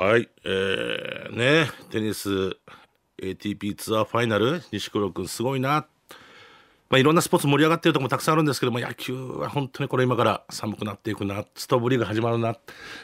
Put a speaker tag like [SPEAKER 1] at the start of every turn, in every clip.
[SPEAKER 1] はい、えー、ね、テニス ATP ツアーファイナル、西黒君すごいな。まあ、いろんなスポーツ盛り上がってるとこもたくさんあるんですけども、野球は本当にこれ今から寒くなっていくな、ストーブリーグ始まるな、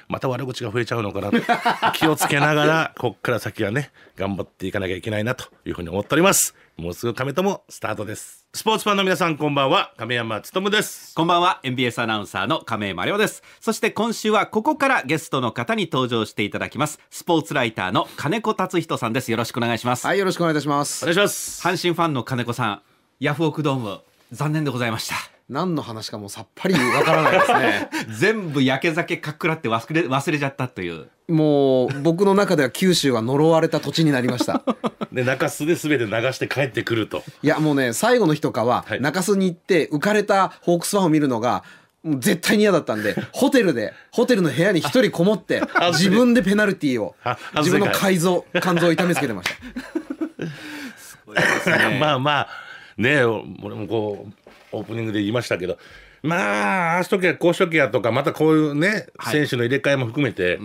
[SPEAKER 1] また悪口が増えちゃうのかな、気をつけながら、こっから先はね、頑張っていかなきゃいけないなというふうに思っております。もうすぐ亀ともスタートです。スポーツファンの皆さんこんばんは亀山勉ですこんばんは n b s アナウンサーの亀井真亮です
[SPEAKER 2] そして今週はここからゲストの方に登場していただきますスポーツライターの金子達人さんですよろしくお願いしますはいよろしくお願いいたしますお願いします阪神ファンの金子さんヤフオクドーム残念でございました
[SPEAKER 3] 何の話かもさっぱりわからないですね
[SPEAKER 2] 全
[SPEAKER 1] 部やけ酒かっくらって忘れ忘れちゃったという
[SPEAKER 3] もう僕の中では九州は呪われた土地になりました
[SPEAKER 1] で中洲で全て流して帰ってくると
[SPEAKER 3] いやもうね最後の日とかは中洲に行って浮かれたホークスファンを見るのが絶対に嫌だったんで ホテルでホテルの部屋に一人こもって 自分でペナルティーを自分の改造肝臓を痛めつけてま
[SPEAKER 1] したまあまあね俺もこうオープニングで言いましたけどまあああしときゃこうしときゃとかまたこういうね、選手の入れ替えも含めて、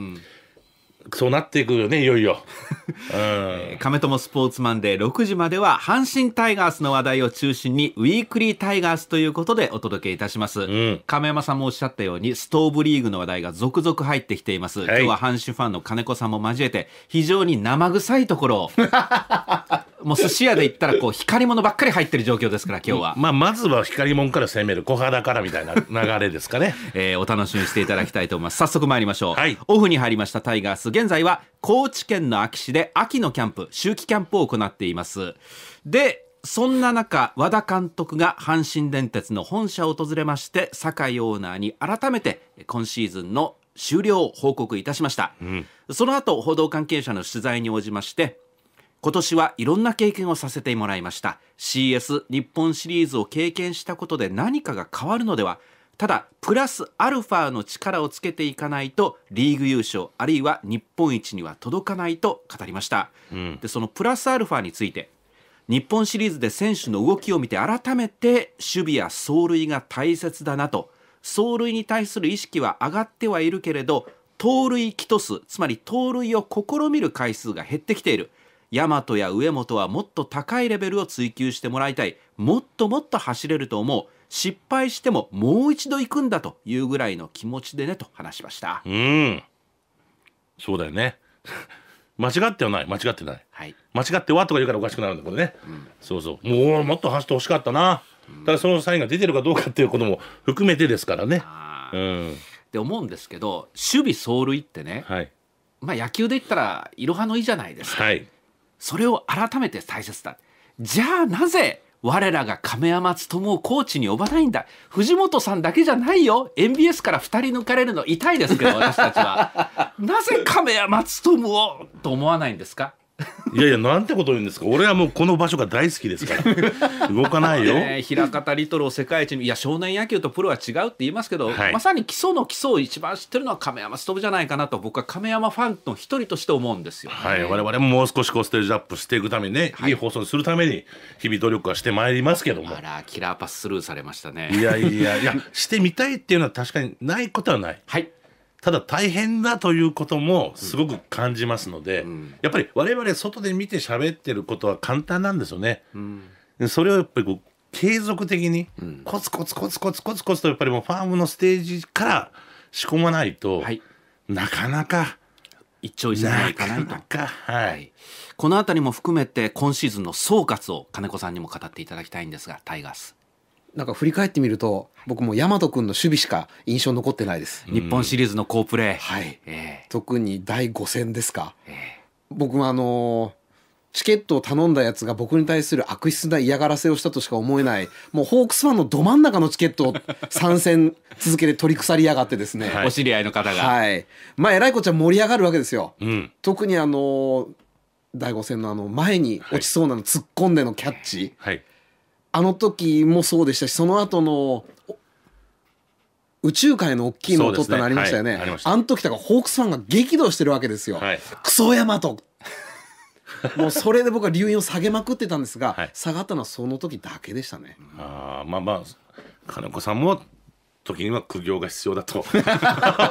[SPEAKER 1] そうなってくよね、いよいよ。
[SPEAKER 2] うん、亀友スポーツマンで6時までは阪神タイガースの話題を中心にウィークリータイガースということでお届けいたします。うん、亀山さんもおっしゃったようにストーブリーグの話題が続々入ってきています。はい、今日は阪神ファンの金子さんも交えて非常に生
[SPEAKER 1] 臭いところを もう寿司屋で言ったらこう光り物ばっかり入ってる状況ですから今日は、まあ、まずは光り物から攻める小肌からみたいな流れですかね、えー、お楽しみにし
[SPEAKER 2] ていただきたいと思います早速参りましょう、はい、オフに入りましたタイガース現在は高知県の秋市で秋のキャンプ、秋季キャンプを行っています。で、そんな中、和田監督が阪神電鉄の本社を訪れまして、酒井オーナーに改めて今シーズンの終了を報告いたしました、うん、その後報道関係者の取材に応じまして今年はいろんな経験をさせてもらいました CS 日本シリーズを経験したことで何かが変わるのではただプラスアルファの力をつけていかないとリーグ優勝あるいは日本一には届かないと語りました、うん、でそのプラスアルファについて日本シリーズで選手の動きを見て改めて守備や走塁が大切だなと走塁に対する意識は上がってはいるけれど盗塁キト数つまり盗塁を試みる回数が減ってきている大和や上本はもっと高いレベルを追求してもらいたいもっともっと走れると思う失敗してももう一度行くんだというぐらいの気持ちで
[SPEAKER 1] ねと話しましたうんそうだよね 間違ってはない間違ってない、はい、間違ってはとか言うからおかしくなるんだこれね、うん、そうそうもうもっと走ってほしかったな、うん、ただそのサインが出てるかどうかっていうことも含めてですからねうんって思うんですけど守備走塁ってね、はい、まあ野球で言ったらいろはのいじゃない
[SPEAKER 2] ですか、はい、それを改めて大切だじゃあなぜ我らが亀山勉をコーチに呼ばないんだ。藤本さんだけじゃないよ。MBS から2人抜かれるの痛いですけど、私たちは。なぜ亀山勉をと思わないんですか
[SPEAKER 1] いやいやなんてこと言うんですか俺はもうこの場所が大好きですか
[SPEAKER 2] ら 動かないよ、ね、平方リトルを世界一にいや少年野球とプロは違うって言いますけど、はい、まさに基礎の基礎を一番知ってるのは亀山勉じゃないかなと僕は亀山ファンの一人として思うんですよ、ね、
[SPEAKER 1] はい我々ももう少しこうステージアップしていくためにね、はい、いい放送にするために日々努力はしてまいりますけどもあらキラーパススルーされましたねいやいやいやしてみたいっていうのは確かにないことはないはいただ大変だということもすごく感じますので、うん、やっぱり我々外で見て喋ってることは簡単なんですよね。うん、それをやっぱり継続的にコツコツコツコツコツコツとやっぱりもうファームのステージから仕込まないと、はい、なかなか一朝一夕にいかないとは
[SPEAKER 2] い、この辺りも含めて今シーズンの総括を金子さんにも語っていただきたいんですがタイ
[SPEAKER 3] ガース。なんか振り返ってみると僕も大和君の守備しか印象残ってないです日本シリーズの好プレー、は
[SPEAKER 2] い、え
[SPEAKER 3] ー、特に第5戦ですか、えー、僕はあのチケットを頼んだやつが僕に対する悪質な嫌がらせをしたとしか思えないもうホークスファンのど真ん中のチケットを3戦続けて取り腐りやがってですね、はい、お
[SPEAKER 2] 知り合いの方が
[SPEAKER 3] はいまあえらいこっちゃ盛り上がるわけですよ、うん、特にあの第5戦のあの前に落ちそうなの突っ込んでのキャッチ、はい、あの時もそうでしたしその後の宇宙界の大きいのを撮ったのありましたよね、ねはい、あの時とかホークスファンが激怒してるわけですよ、はい、クソヤマト もうそれで僕は留飲を下げまくってたんですが、はい、下がったのはその時だけでしたね
[SPEAKER 1] あまあまあ金子さんも時には苦行が必要だと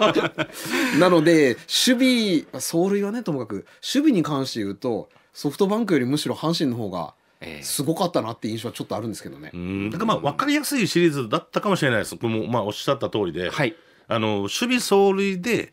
[SPEAKER 1] なので守備走塁はねともかく守備に関して言
[SPEAKER 3] うとソフトバンクよりむしろ阪神の方がすごかったなって印象はちょっとあるんですけどね。
[SPEAKER 1] だからまあ分かりやすいシリーズだったかもしれないです。僕もまあおっしゃった通りで、はい、あの守備走塁で、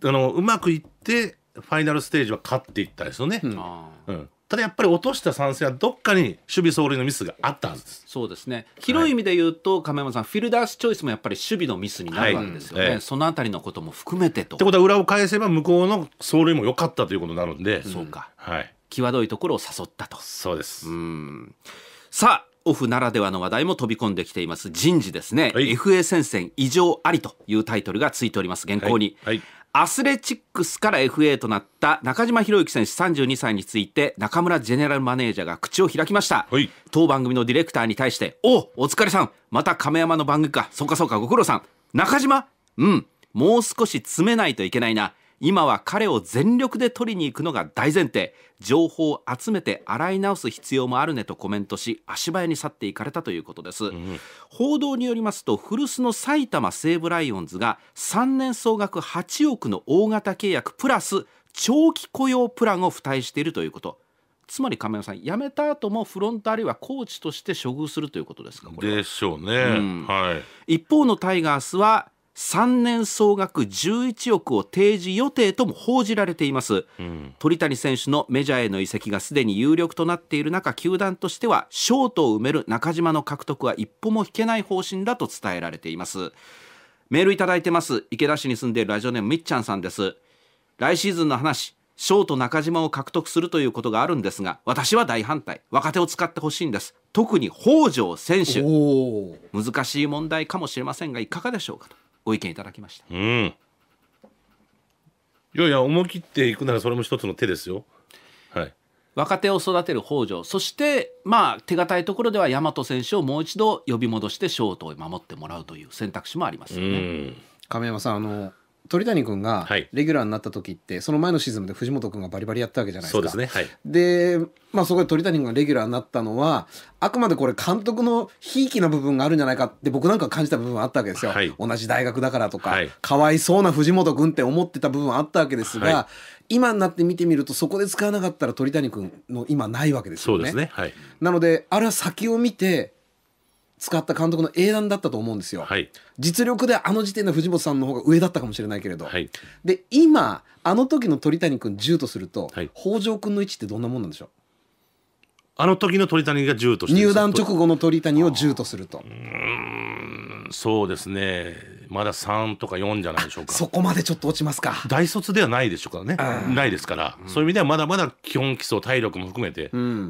[SPEAKER 1] うん、あのうまくいってファイナルステージは勝っていったですよね。うん、うん、ただやっぱり落とした三戦はどっかに守備走塁のミスがあったはずですそうです
[SPEAKER 2] ね広い意味で言うと、亀山さん、フィルダースチョイスもやっぱり守備のミスになるわけですよね、はいえそのあたりのことも含
[SPEAKER 1] めてと。ってことは裏を返せば向こうの走塁も良かったということになるんでそうか、
[SPEAKER 2] はい、際どいところを誘ったとそうですうんさあオフならではの話題も飛び込んできています人事ですね、はい、FA 戦線異常ありというタイトルがついております原稿に、はいはい、アスレチックスから FA となった中島博之選手32歳について中村ジェネラルマネージャーが口を開きました、当番組のディレクターに対して「おお疲れさんまた亀山の番組かそうかそうかご苦労さん中島うんもう少し詰めないといけないな今は彼を全力で取りに行くのが大前提情報を集めて洗い直す必要もあるねとコメントし足早に去っていかれたということです、うん、報道によりますと古巣の埼玉西武ライオンズが3年総額8億の大型契約プラス長期雇用プランを付帯しているということつまり亀山さん辞めた後もフロントあるいはコーチとして処遇するということですか
[SPEAKER 1] でしょうね、うん、は
[SPEAKER 2] い。一方のタイガースは3年総額11億を提示予定とも報じられています、うん、鳥谷選手のメジャーへの移籍がすでに有力となっている中球団としてはショートを埋める中島の獲得は一歩も引けない方針だと伝えられていますメールいただいてます池田市に住んでいるラジオネームみっちゃんさんです来シーズンの話ショート中島を獲得するということがあるんですが私は大反対若手を使ってほしいんです特に北条選手難しい問題かもしれませんがいかがでしょうかとご意見いただきました。うん、いやいや思い切っていくならそれも一つの手ですよ。はい、若手を育てる北条そしてまあ手堅いところでは大和選手をもう一
[SPEAKER 3] 度呼び戻してショートを守ってもらうという選択肢もありますよね。亀山さんあの鳥谷君がレギュラーになった時って、はい、その前のシーズンで藤本君がバリバリやったわけじゃないですか。そうですね、はい、で、まあ、そこで鳥谷君がレギュラーになったのはあくまでこれ監督のひいきな部分があるんじゃないかって僕なんか感じた部分あったわけですよ。はい、同じ大学だからとか、はい、かわいそうな藤本君って思ってた部分あったわけですが、今になって見てみるとそこで使わなかったら鳥谷君の今ないわけですよね。そうですねはい、なのであれは先を見て使った監督の英断だったと思うんですよ、はい、実力であの時点で藤本さんの方が上だったかもしれないけれど、はい、で今あの時の鳥谷君10とすると、はい、北条君の位置ってどんなもんなんでしょう
[SPEAKER 1] あの時の鳥谷が10として入団直後
[SPEAKER 3] の鳥谷を10
[SPEAKER 1] とするとうんそうですねまだ3とか4じゃないでしょうかそこまでち
[SPEAKER 3] ょっと落ちますか
[SPEAKER 1] 大卒ではないでしょうからね、うん、ないですから、うん、そういう意味ではまだまだ基本基礎体力も含めて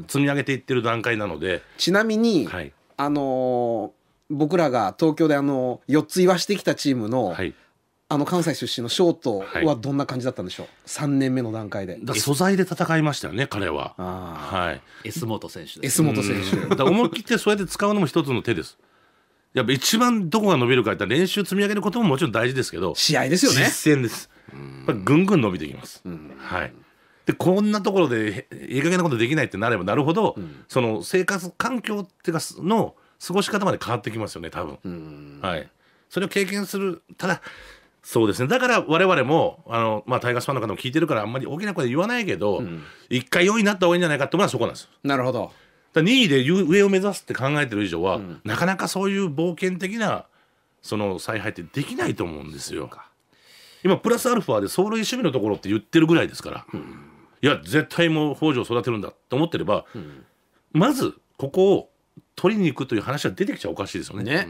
[SPEAKER 1] 積み上げていってる段階なので、うん、ちなみに、はい、あ
[SPEAKER 3] のー、僕らが東京であの4つ言わしてきたチームの、はい、あの関西出身のショートはどんな感じだったんでしょう、はい、3年目の段階で素
[SPEAKER 1] 材で戦いましたよね彼ははい S 本選手です S 本選手だ思い切ってそうやって使うのも一つの手ですやっぱ一番どこが伸びるかって練習積み上げることももちろん大事ですけど試合ですよね実践ですぐんぐん伸びていきます、はいでこんなところでいい加減なことできないってなればなるほど、うん、その生活環境っていうかの過ごし方まで変わってきますよね多分、はい、それを経験するただそうですねだから我々もあの、まあ、タイガースファンの方も聞いてるからあんまり大きな声で言わないけど、うん、1回4位になった方がいいんじゃないかってのはそこなんですなるほどだ2位で上を目指すって考えてる以上は、うん、なかなかそういう冒険的なその采配ってできないと思うんですよ。今プラスアルファで走塁守備のところって言ってるぐらいですから。ういや絶対もう北条を育てるんだと思ってれば、うん、まずここを取りに行くという話は出てきちゃおかしいですよね。ね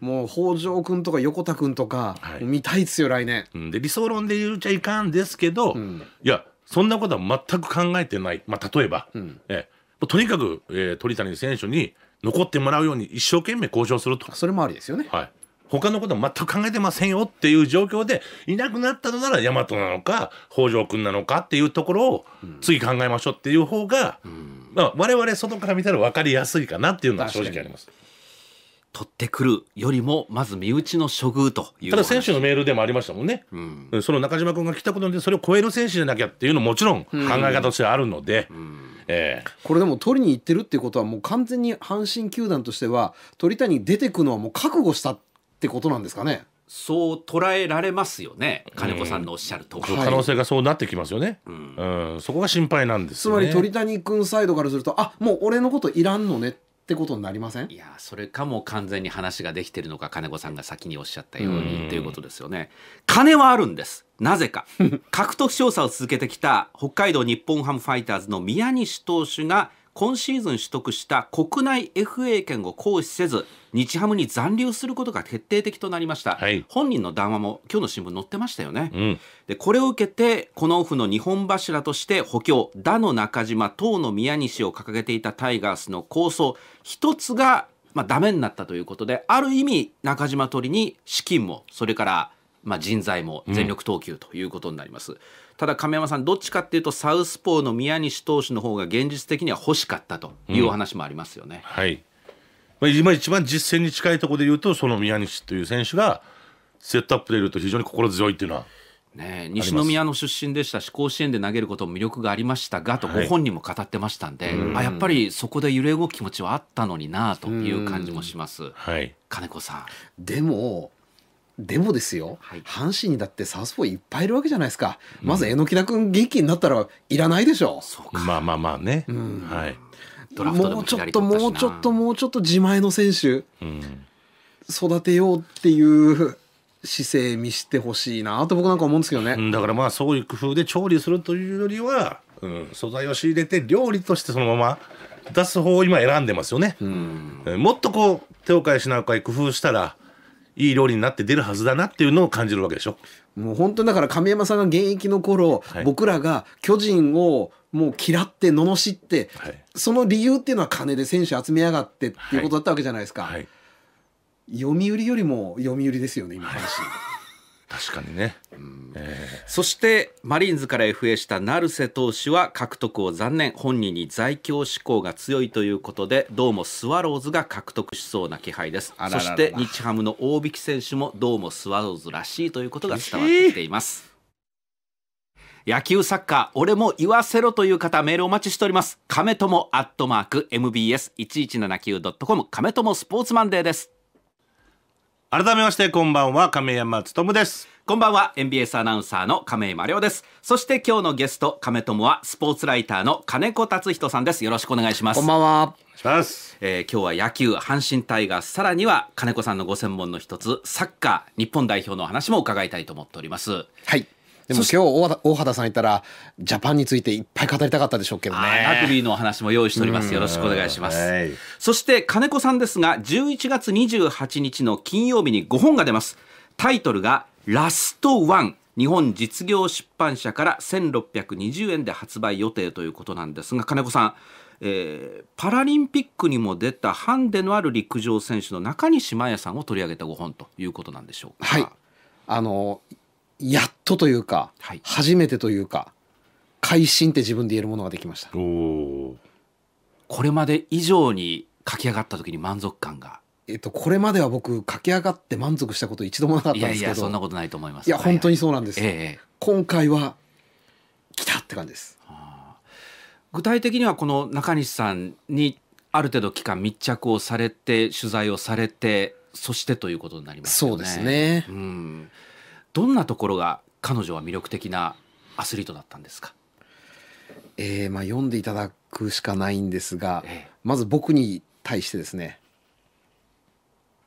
[SPEAKER 1] もう北条君とか
[SPEAKER 3] 横田君とか、見
[SPEAKER 1] たいですよ来年。で理想論で言っちゃいかんですけど、うん、いやそんなことは全く考えてない、まあ、例えば、うん、えとにかく、えー、鳥谷選手に残ってもらうように一生懸命交渉するとそれもありですよね、はい、他のこと全く考えてませんよっていう状況でいなくなったのなら大和なのか北条君なのかっていうところを次考えましょうっていう方が、うん、まあ、我々外から見たら分かりやすいかなっていうのは正直あります。取ってくるよりもまず身内の処遇というただ選手のメールでもありましたもんね、うん、その中島君が来たことでそれを超える選手じゃなきゃっていうのももちろん考え方としてあるので、うんえー、
[SPEAKER 3] これでも取りに行ってるっていうことはもう完全に阪神球団としては鳥谷出てくのはもう覚悟したってことなんですかね。そう捉えられますよ
[SPEAKER 1] ね金子さんのおっしゃると通り、可能性がそうなってきますよね、うんうん、そこが心配なんです、ね、つまり鳥
[SPEAKER 3] 谷君サイドからするとあもう俺のこといらんのねってことになりませんいやそれ
[SPEAKER 2] かも完全に話ができてるのか金子さんが先におっしゃったようにっていうことですよね金はあるんですなぜか獲得 調査を続けてきた北海道日本ハムファイターズの宮西投手が今シーズン取得した国内 FA 権を行使せず日ハムに残留することが決定的となりました、はい、本人の談話も今日の新聞載ってましたよね、うん、でこれを受けてこのオフの日本柱として補強打の中島等の宮西を掲げていたタイガースの構想一つがまあ、ダメになったということである意味中島取りに資金もそれからまあ、人材も全力投球ということになります、うん、ただ亀山さん、どっちかっていうとサウスポーの宮西投手の方が現実的には欲しかったというお話もありますよね、うん、
[SPEAKER 1] はいまあ、今一番実戦に近いところで言うとその宮西という選手がセットアップでいると非常に心強いっていうのはね、西宮の出身でしたし甲子園で投げることも魅力がありましたがとご本
[SPEAKER 3] 人も語ってましたんで、はい、あやっぱ
[SPEAKER 2] りそこで揺れ動く気持ちはあったのになという感じもし
[SPEAKER 3] ます、はい、金子さんでもでもですよ、はい、阪神にだってサウスポーいっぱいいるわけじゃないですか、うん、まず榎田君元気になったらいらないでしょ
[SPEAKER 1] うまあまあまあね、うん、はいも
[SPEAKER 3] うちょっともうちょっともうちょっと自前の選手、育てようっていう姿勢見してほしいな
[SPEAKER 1] と僕なんか思うんですけどね、だからまあそういう工夫で調理するというよりは、うん、素材を仕入れて料理としてそのまま出す方を今選んでますよね、うん、もっとこう手を変え品を変え工夫したらいい料理になって出るはずだなっていうのを感じるわけでしょもう本当だから亀山さんが現役の頃、はい、僕らが巨人をもう嫌っ
[SPEAKER 3] て罵って、はい、その理由っていうのは金で選手集めやがってっていうことだったわけじゃないですか、はい、読売よりも読売ですよね今話。確かにね、
[SPEAKER 2] えー、そしてマリーンズから FA した成瀬投手は獲得を残念本人に在京志向が強いということでどうもスワローズが獲得しそうな気配ですそして日ハムの大引選手もどうもスワローズらしいということが伝わってきています、えー、野球サッカー俺も言わせろという方メールお待ちしております亀友アットマーク MBS1179.com 亀友スポーツマンデーです改めましてこんばんは亀山つとむですこんばんは NBS アナウンサーの亀井真良ですそして今日のゲスト亀友はスポーツライターの金子達人さんですよろしくお願いしますこんばんはします、えー、今日は野球阪神タイガースさらには金子さんのご専門の一つサッカー日本代表の話も伺いたいと思っておりま
[SPEAKER 3] すはいでも今日大畑さんいたらジャパンについていっぱい語りたかったでしょうけどねラグ
[SPEAKER 2] ビーのお話も用意しておりますよろしくお願いします、
[SPEAKER 3] そして金子さんですが11
[SPEAKER 2] 月28日の金曜日に5本が出ますタイトルがラストワン日本実業出版社から1620円で発売予定ということなんですが金子さんえー、パラリンピックにも出たハンデのある陸上選手の中西麻耶さんを取り上げた5本ということなんでしょうか。はいあの
[SPEAKER 3] やっとというか、はい、初めてというか会心って自分で言えるものができましたこれまで以上に駆け上がった時に満足感がえっと、これまでは僕駆け上がって満足したこと一度もなかったんですけどいやいやそんな
[SPEAKER 2] ことないと思いますいや
[SPEAKER 3] 本当にそうなんです、ええ、今回は来たって感じです、はあ、
[SPEAKER 2] 具体的にはこの中西さんにある程度期間密着をされて取材をされてそしてということになりますよねそうですね、うん、どんなところが彼女は魅力的なアス
[SPEAKER 3] リートだったんですかえー、まあ読んでいただくしかないんですが、ええ、まず僕に対してですね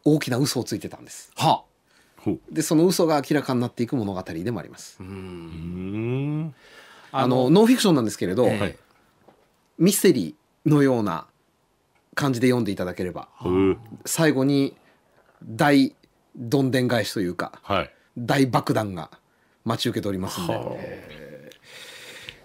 [SPEAKER 3] 大きな嘘をついてたんです。はあ、でその嘘が明らかになっていく物語でもあります。うんあのノンフィクションなんですけれど、え、ミステリーのような感じで読んでいただければ、最後に大どんでん返しというか、はい、大爆弾が待ち受けておりますんで。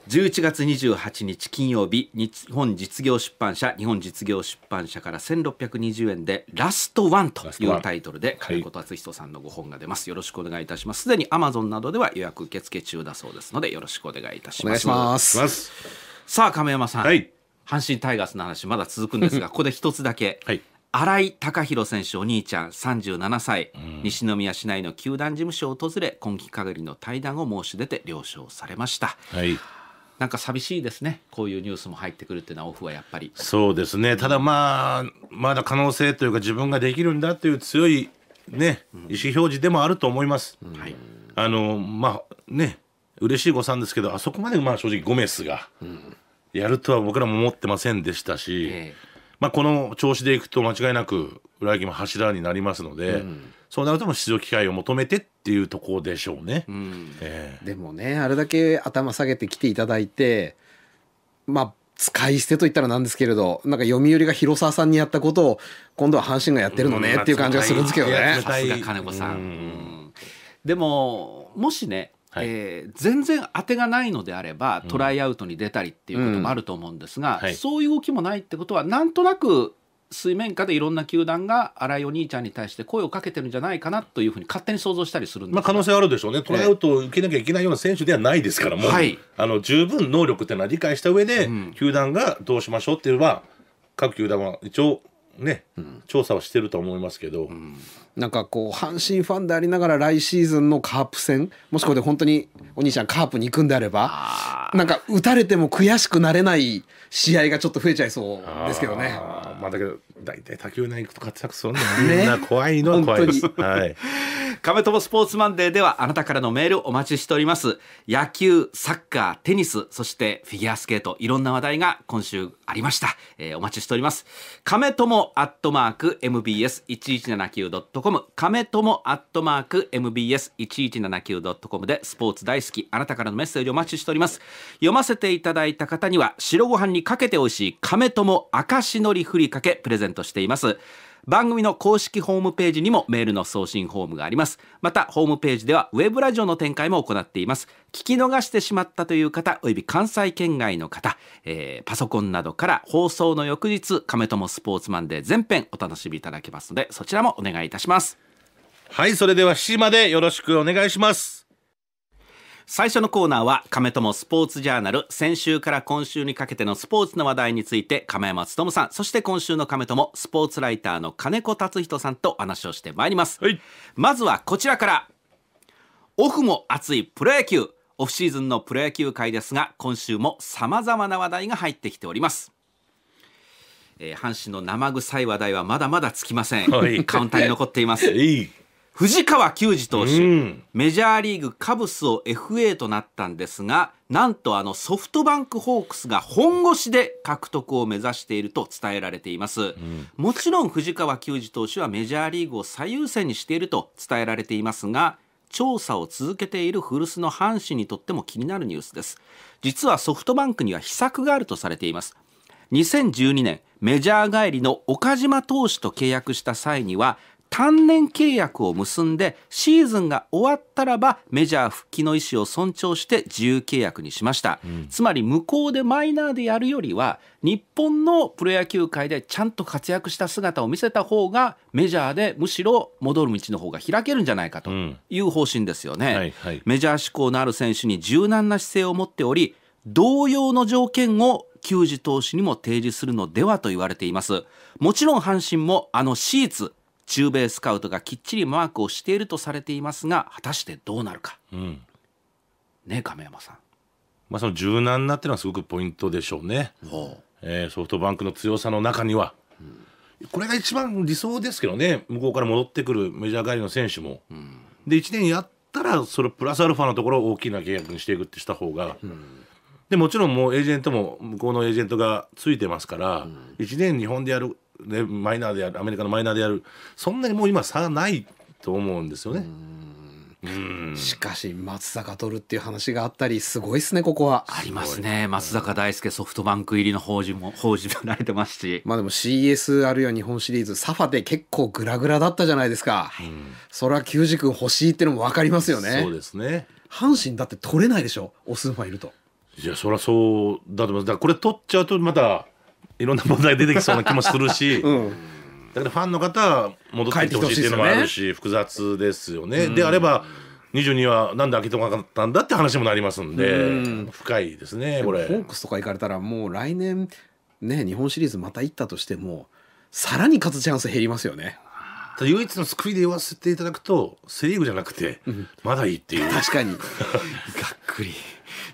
[SPEAKER 3] 11月28日金曜
[SPEAKER 2] 日日本実業出版社日本実業出版社から1620円で「ラストワン」というタイトルで金子達人さんのご本が出ます、よろしくお願いいたしますすでにアマゾンなどでは予約受付中だそうですのでよろしくお願いいたしますさあ亀山さん、はい、阪神タイガースの話まだ続くんですが ここで一つだけ、はい新井貴弘選手お兄ちゃん37歳、うん、西宮市内の球団事務所を訪れ今季限りの対談を申し出て了承されま
[SPEAKER 1] した。はい
[SPEAKER 2] なんか寂しいですね、こういうニュースも入ってくるっていうのは、オフはやっぱり
[SPEAKER 1] そうですね、ただまあ、まだ可能性というか、自分ができるんだという強い、ね、意思表示でもあると思います。うん、あのまあね嬉しい誤算ですけど、あそこまでまあ正直、ゴメスがやるとは僕らも思ってませんでしたし。えーまあ、この調子でいくと間違いなく裏切りも柱になりますので、うん、そうなるとも出場機会を求めてっていうところでしょうね、うんえ
[SPEAKER 3] ー、でもねあれだけ頭下げてきていただいてまあ使い捨てと言ったらなんですけれどなんか読売が広沢さんにやったことを今度は阪神がやってる
[SPEAKER 1] のねっていう感じがするんですけどね。さすが金子さん、うん、
[SPEAKER 3] でももし
[SPEAKER 2] ねはい、えー、全然当てがないのであればトライアウトに出たりっていうこともあると思うんですが、うんはい、そういう動きもないってことはなんとなく水面下でいろんな球団が新井お兄ちゃんに対して声をかけてるんじゃないかなというふうに勝手に想像したりするんで
[SPEAKER 1] まあ、可能性はあるでしょうね、トライアウトを受けなきゃいけないような選手ではないですから、もう、はい、あの十分能力っていうのは理解した上で、うん、球団がどうしましょうっていうのは、各球団は一応、ね、うん、調査はしてると思いますけど、うん、なんかこう
[SPEAKER 3] 阪神ファンでありながら来シーズンのカープ戦もしくは本当にお兄ちゃんカープに行くんであればなんか打たれても悔しくなれない試合がちょっと増えちゃいそうですけどね。
[SPEAKER 1] あまあ、だけど
[SPEAKER 3] 大体他球団行くと活躍するんだ
[SPEAKER 2] よ、ね、みんな怖
[SPEAKER 1] いのは怖いです。
[SPEAKER 2] はい。亀友スポーツマンデーではあなたからのメールお待ちしております。野球、サッカー、テニス、そしてフィギュアスケート、いろんな話題が今週ありました。えー、お待ちしております。亀友アットマーク mbs1179.com 亀友アットマーク mbs1179.com でスポーツ大好きあなたからのメッセージお待ちしております。読ませていただいた方には白ご飯にかけておいしい亀友明石のりふりかけプレゼントントしています番組の公式ホームページにもメールの送信フォームがありますまたホームページではウェブラジオの展開も行っています聞き逃してしまったという方および関西圏外の方、えー、パソコンなどから放送の翌日亀友スポーツマンで全編お楽しみいただけますのでそちらもお願いいたしますはいそれでは7時までよろしくお願いします最初のコーナーは亀友スポーツジャーナル先週から今週にかけてのスポーツの話題について亀山勉さんそして今週の亀友スポーツライターの金子達人さんと話をしてまいります、はい、まずはこちらからオフも熱いプロ野球オフシーズンのプロ野球界ですが今週もさまざまな話題が入ってきておりますえー、阪神の生臭い話題はまだまだつきません、はい、カウンターに残っています 藤川球児投手、うん、メジャーリーグカブスを FA となったんですがなんとあのソフトバンクホークスが本腰で獲得を目指していると伝えられています、うん、もちろん藤川球児投手はメジャーリーグを最優先にしていると伝えられていますが調査を続けている古巣の阪神にとっても気になるニュースです実はソフトバンクには秘策があるとされています2012年メジャー帰りの岡島投手と契約した際には単年契約を結んでシーズンが終わったらばメジャー復帰の意思を尊重して自由契約にしました、うん、つまり向こうでマイナーでやるよりは日本のプロ野球界でちゃんと活躍した姿を見せた方がメジャーでむしろ戻る道の方が開けるんじゃないかという方針ですよね、うんはいはい、メジャー志向のある選手に柔軟な姿勢を持っており同様の条件を球児投資にも提示するのではと言われていますもちろん阪神もあのシーツ中米スカウトがきっちりマークをしているとされていますが果たしてどうなるか、
[SPEAKER 1] うん、ね亀山さん、まあ、その柔軟なっていうのはすごくポイントでしょうね、うえー、ソフトバンクの強さの中には、うん、これが一番理想ですけどね向こうから戻ってくるメジャー帰りの選手も、うん、で1年やったらそれプラスアルファのところを大きな契約にしていくってした方が、でもちろんもうエージェントも向こうのエージェントがついてますから、うん、1年日本でやるね、マイナーでやるアメリカのマイナーでやるそんなにもう今差ないと思うんですよね。しかし松
[SPEAKER 3] 坂取るっていう話があったりすごいですねここはあります
[SPEAKER 2] ね松坂大輔ソフトバンク入
[SPEAKER 3] りの報じも報じられてますしまあでも CS あるいは日本シリーズサファで結構グラグラだったじゃないですか、うん、それは球児君欲しいっていうのも分かりますよねそうですね阪神だって取れないでしょオスンファいると
[SPEAKER 1] いやそりゃそうだと思いますだこれ取っちゃうとまたいろんな問題出てきそうな気もするし、うん、だからファンの方戻ってきてほしいっていうのもあるし、ね、複雑ですよね。であれば22はなんで開けてこなかったんだって話もなりますんで、深いですねこれ。ホー
[SPEAKER 3] クスとか行かれたらもう来年ね日本シリーズまた行ったとしてもさらに勝つチャンス減りますよね。
[SPEAKER 1] ただ唯一の救いで言わせていただくとセ・リーグじゃなくて、まだいいっていう確かに がっくり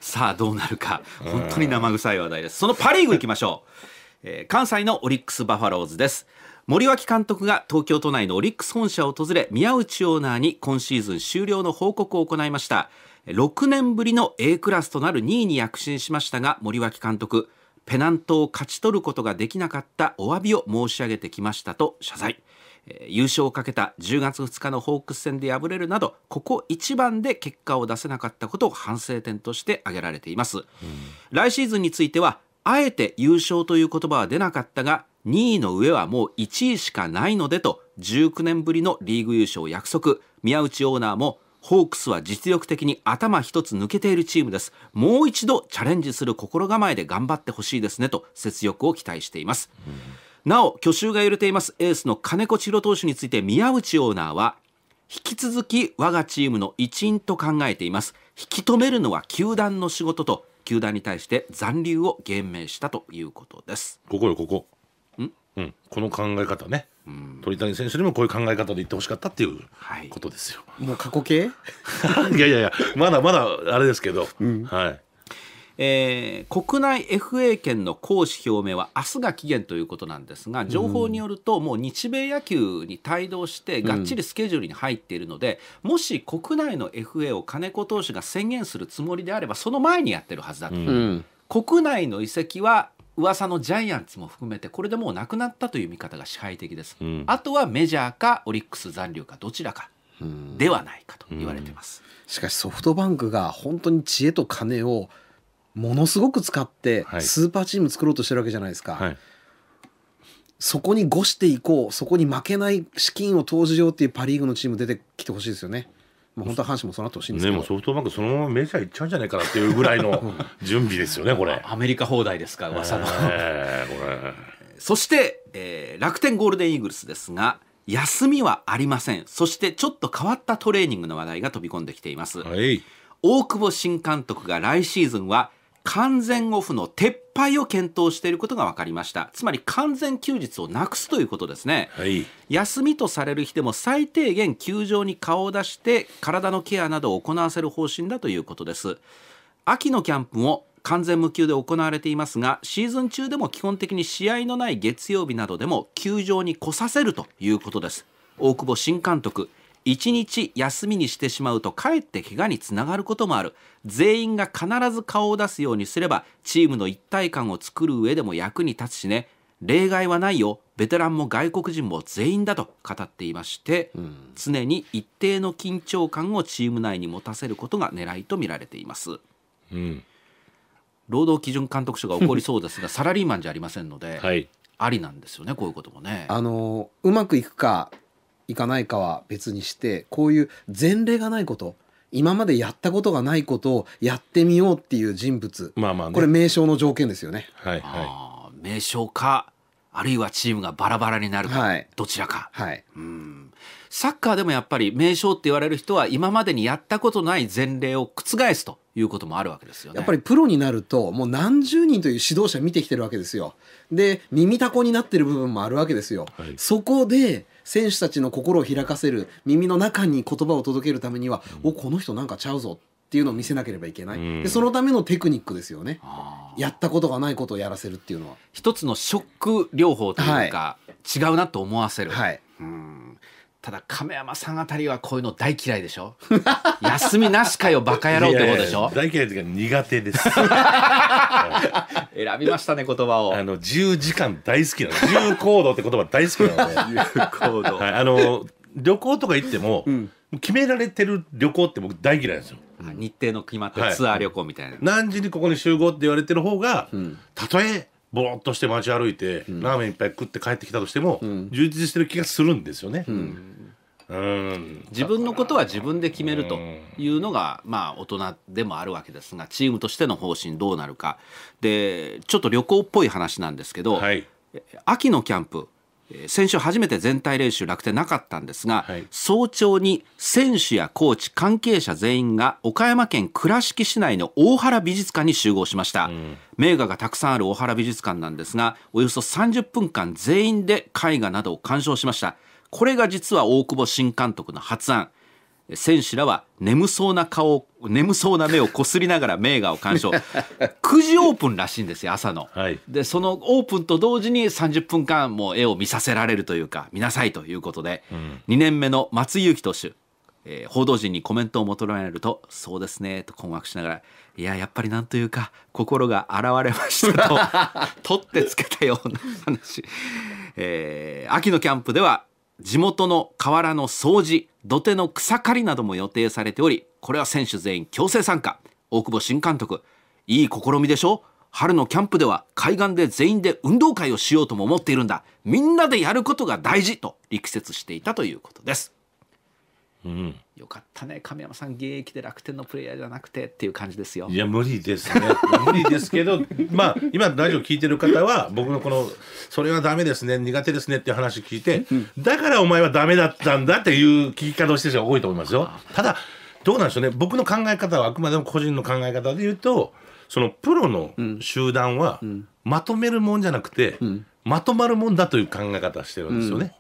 [SPEAKER 1] さあどうなるか本当に生臭い話題ですそのパ・リー
[SPEAKER 2] グいきましょうえー、関西のオリックスバファローズです森脇監督が東京都内のオリックス本社を訪れ宮内オーナーに今シーズン終了の報告を行いました6年ぶりの A クラスとなる2位に躍進しましたが森脇監督ペナントを勝ち取ることができなかったお詫びを申し上げてきましたと謝罪優勝をかけた10月2日のホークス戦で敗れるなどここ一番で結果を出せなかったことを反省点として挙げられています、来シーズンについてはあえて優勝という言葉は出なかったが2位の上はもう1位しかないのでと19年ぶりのリーグ優勝約束宮内オーナーもホークスは実力的に頭一つ抜けているチームですもう一度チャレンジする心構えで頑張ってほしいですねと節欲を期待しています、うん、なお去就が揺れていますエースの金子千尋投手について宮内オーナーは引き続き我がチームの一員と考えています引き止めるのは球団の仕事と球団に対して残留を減免したと
[SPEAKER 1] いうことですここよここうん、この考え方ね、うん、鳥谷選手にもこういう考え方で言ってほしかったっていうことですよ。は
[SPEAKER 3] い、もう過去形
[SPEAKER 1] いやいやいやまだまだあれですけど、うん、はい。えー、国内 FA 権の
[SPEAKER 2] 行使表明は明日が期限ということなんですが情報によるともう日米野球に帯同してがっちりスケジュールに入っているので、うん、もし国内の FA を金子投手が宣言するつもりであればその前にやってるはずだと。うん、国内の移籍は噂のジャイアンツも含めてこれでもうなくなったという見方が支配的です、うん、あとはメジャ
[SPEAKER 3] ーかオリックス残留かどちらかではないかと言われています、しかしソフトバンクが本当に知恵と金をものすごく使ってスーパーチーム作ろうとしてるわけじゃないですか、はい、そこに誤していこうそこに負けない資金を投じようっていうパ・リーグのチーム出てきてほしいですよね。もう本当は阪神もそうなってほしいんですけど、ね、ソフトバンク
[SPEAKER 1] そのままメジャー行っちゃうんじゃないかなっていうぐらいの 準備ですよねこれアメリカ放題ですか噂の、えー、そして、えー、楽天ゴールデンイーグルスですが
[SPEAKER 2] 休みはありませんそしてちょっと変わったトレーニングの話題が飛び込んできています、はい、大久保新監督が来シーズンは完全オフの撤廃を検討していることが分かりましたつまり完全休日をなくすということですね、はい、休みとされる日でも最低限球場に顔を出して体のケアなどを行わせる方針だということです秋のキャンプも完全無休で行われていますがシーズン中でも基本的に試合のない月曜日などでも球場に来させるということです大久保新監督1日休みにしてしまうとかえって怪我につながることもある全員が必ず顔を出すようにすればチームの一体感を作る上でも役に立つしね例外はないよベテランも外国人も全員だと語っていまして、うん、常に一定の緊張感をチーム内に持たせることが狙いとみられています。うん労働基準監督署が起こりそうですがサラ
[SPEAKER 3] リーマンじゃありませんので、はい、ありなんですよねこういうこともねあのうまくいくか行かないかは別にしてこういう前例がないこと今までやったことがないことをやってみようっていう人物、まあまあ、ね、これ名称の条件ですよね。
[SPEAKER 1] はい
[SPEAKER 2] はい、名称かあるいはチームがバラバラになるか、はい、どちらか、はい、うんサッカーでもやっぱり名称って言われる人は今までにやったことない前例を
[SPEAKER 3] 覆すということもあるわけですよね。やっぱりプロになるともう何十人という指導者見てきてるわけですよ。で耳たこになってる部分もあるわけですよ。はい、そこで選手たちの心を開かせる耳の中に言葉を届けるためには、うん、おこの人なんかちゃうぞっていうのを見せなければいけない、うん、でそのためのテクニックですよねやったことがないことをやらせるっていうのは
[SPEAKER 2] 一つのショック療法というか、はい、違うなと思わせる、はい、うんただ亀山さんあたりはこういうの大嫌いでしょ 休みなしかよバカ野郎ってことでしょい
[SPEAKER 1] 大嫌いというか苦手です選びましたね言葉をあの自由時間大好きなの自由行動って言葉大好きなので 行動、はい、あの旅行とか行っても、うん、決められてる旅行って僕大嫌いですよ日程の決まったツアー旅行みたいな、はい、何時にここに集合って言われてる方が、うん、たとえぼーっとして街歩いて、うん、ラーメンいっぱい食って帰ってきたとしても、うん、充実してる気がするんですよね。うん自分のことは自分で決めるというのが、まあ、大
[SPEAKER 2] 人でもあるわけですがチームとしての方針どうなるかでちょっと旅行っぽい話なんですけど、はい、秋のキャンプ先週初めて全体練習楽天なかったんですが、はい、早朝に選手やコーチ関係者全員が岡山県倉敷市内の大原美術館に集合しました、うん、名画がたくさんある大原美術館なんですがおよそ30分間全員で絵画などを鑑賞しましたこれが実は大久保新監督の発案選手らは眠そうな顔眠そうな目をこすりながら名画を鑑賞9 時オープンらしいんですよ朝の、はい、でそのオープンと同時に30分間もう絵を見させられるというか見なさいということで、うん、2年目の松井裕樹投手えー、報道陣にコメントを求められると「そうですね」と困惑しながら「いややっぱりなんというか心が現れました」と 取ってつけたような話、えー、秋のキャンプでは地元の河原の掃除土手の草刈りなども予定されておりこれは選手全員強制参加大久保新監督いい試みでしょ春のキャンプでは海岸で全員で運動会をしようとも思っているんだみんなでやることが大事と力説していたということですうん、よかったね亀山さん現役で楽天のプレイヤーじゃ
[SPEAKER 1] なくてっていう感じですよいや無理ですね 無理ですけどまあ今ラジオ聞いてる方は僕のこの「それはダメですね苦手ですね」っていう話聞いて、うん、だからお前はダメだったんだっていう聞き方をしてる人が多いと思いますよただどうなんでしょうね僕の考え方はあくまでも個人の考え方で言うとそのプロの集団はまとめるもんじゃなくて、うん、まとまるもんだという考え方してるんですよね、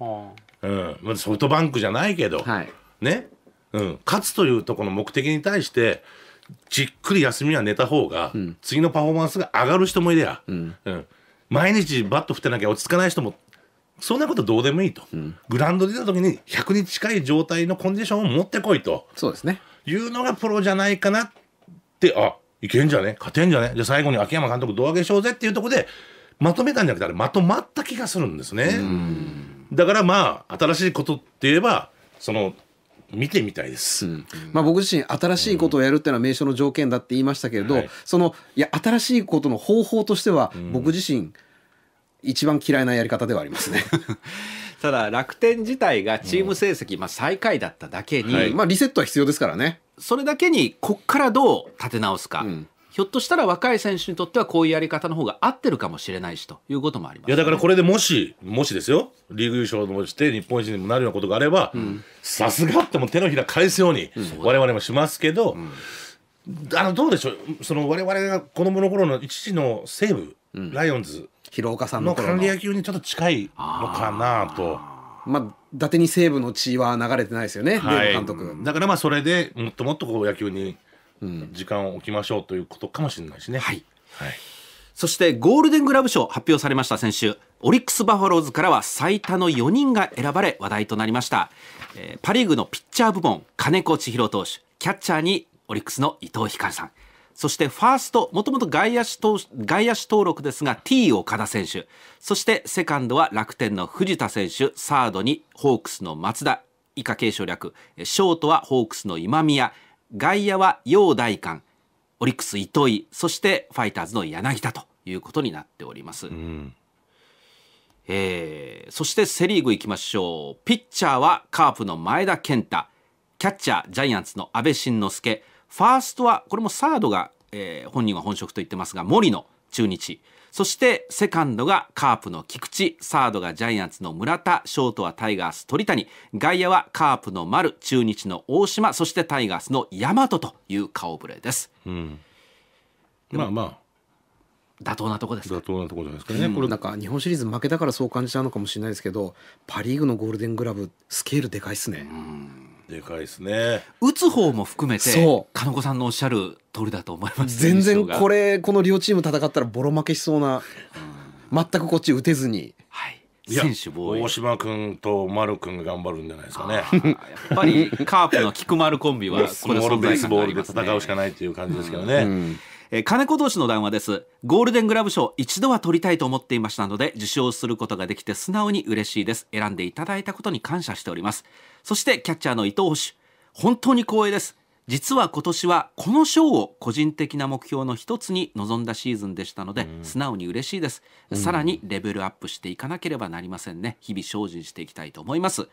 [SPEAKER 1] うん、うん、ソフトバンクじゃないけど、はいね、うん、勝つというとこの目的に対してじっくり休みは寝た方が、うん、次のパフォーマンスが上がる人もいりゃ、うん、うん、毎日バット振ってなきゃ落ち着かない人もそんなことどうでもいいと、うん、グラウンド出た時に100に近い状態のコンディションを持ってこいとそうですねいうのがプロじゃないかなってあいけんじゃね勝てんじゃねじゃあ最後に秋山監督胴上げしようぜっていうところでまとめたんじゃなくてあれまとまった気がするんですねだからまあ新しいことって言えばその見てみたいです、うん、まあ、僕自身新しいことをやるっていうのは
[SPEAKER 3] 名称の条件だって言いましたけれど、うん、そのいや新しいことの方法としては僕自身一番嫌いなやり方ではありますね ただ
[SPEAKER 2] 楽天自体がチーム成績、まあ、最下位だっただけに、はい、まあ、リセットは必要ですからねそれだけにこっからど
[SPEAKER 1] う立て直すか、うん、
[SPEAKER 2] ひょっとしたら若い選手にとってはこういうやり方の方が合ってるかもしれないしと
[SPEAKER 1] いうこともあります、ね、いやだからこれでもしもしですよリーグ優勝もして日本一にもなるようなことがあればさすがっても手のひら返すようにわれわれもしますけど、うんあのどうでしょうそのわれが子もの頃の一時の西武、うん、ライオンズ広岡さんの管理野球にちょっと近いのかなと。まあ、伊達に西武の血は流れてないですよね、はい、監督だからまあそれでもっともっとこう野球にうん、時間を置きましょうということかもしれないしね。はい、はい、そしてゴールデングラブ賞
[SPEAKER 2] 発表されました先週オリックス・バファローズからは最多の4人が選ばれ話題となりました、えー、パ・リーグのピッチャー部門金子千尋投手キャッチャーにオリックスの伊藤光さんそしてファースト、もともと外野手登録ですが T 岡田選手。そしてセカンドは楽天の藤田選手。サードにホークスの松田。以下継承略。ショートはホークスの今宮。外野は陽大館オリックス糸井そしてファイターズの柳田ということになっております、うん、えー、そしてセ・リーグいきましょうピッチャーはカープの前田健太キャッチャージャイアンツの阿部慎之助ファーストはこれもサードが、えー、本人は本職と言ってますが森の中日そしてセカンドがカープの菊池サードがジャイアンツの村田ショートはタイガース鳥谷外野はカープの丸中日の大島そしてタイガースの大和という顔ぶ
[SPEAKER 3] れです。うん、まあまあ
[SPEAKER 1] 妥当なとこです妥当なとこじゃないですか
[SPEAKER 3] ね、うん、これなんか日本シリーズ負けたからそう感じちゃうのかもしれないですけどパ・リーグのゴールデングラブスケールでかいっすね。うん
[SPEAKER 2] でかいですね
[SPEAKER 3] 打つ方も含
[SPEAKER 2] めて金子さんのおっし
[SPEAKER 3] ゃ
[SPEAKER 1] る通りだと思います全然こ
[SPEAKER 3] れこの両チーム戦ったらボロ負けしそうな、全くこっち打てずに。は
[SPEAKER 1] い選手防衛大島君と丸君が頑張るんじゃないですかねやっぱりカープの菊丸コンビはこれ存在感あります、ね、モールベースボールで戦うしかないという感じですけどね、うん
[SPEAKER 2] え金子同士の談話ですゴールデングラブ賞一度は取りたいと思っていましたので受賞することができて素直に嬉しいです選んでいただいたことに感謝しておりますそしてキャッチャーの伊藤氏本当に光栄です実は今年はこの賞を個人的な目標の一つに臨んだシーズンでしたので、素直に嬉しいです、うん、さらにレベルアップしていかなければなりませんね日々精進していきたいと思います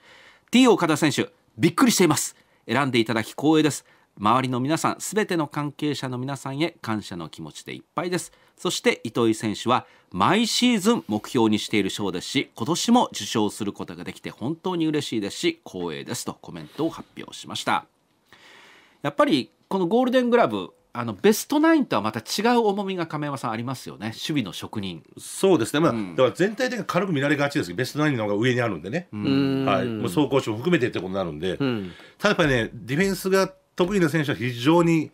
[SPEAKER 2] T 岡田選手びっくりしています選んでいただき光栄です周りの皆さん、すべての関係者の皆さんへ感謝の気持ちでいっぱいです。そして糸井選手は毎シーズン目標にしている賞ですし、今年も受賞することができて本当に嬉しいですし、光栄ですとコメントを発表しました。やっぱりこのゴールデングラブ、あのベストナインとはまた違う重みが亀山さんありますよね、守備の職人。そ
[SPEAKER 1] うですね、まあ、うん、だから全体的に軽く見られがちですけど、ベストナインの方が上にあるんでね、はい、もう走行手含めてってことになるんで、うん、ただやっぱりね、ディフェンスが得意な選手は非常に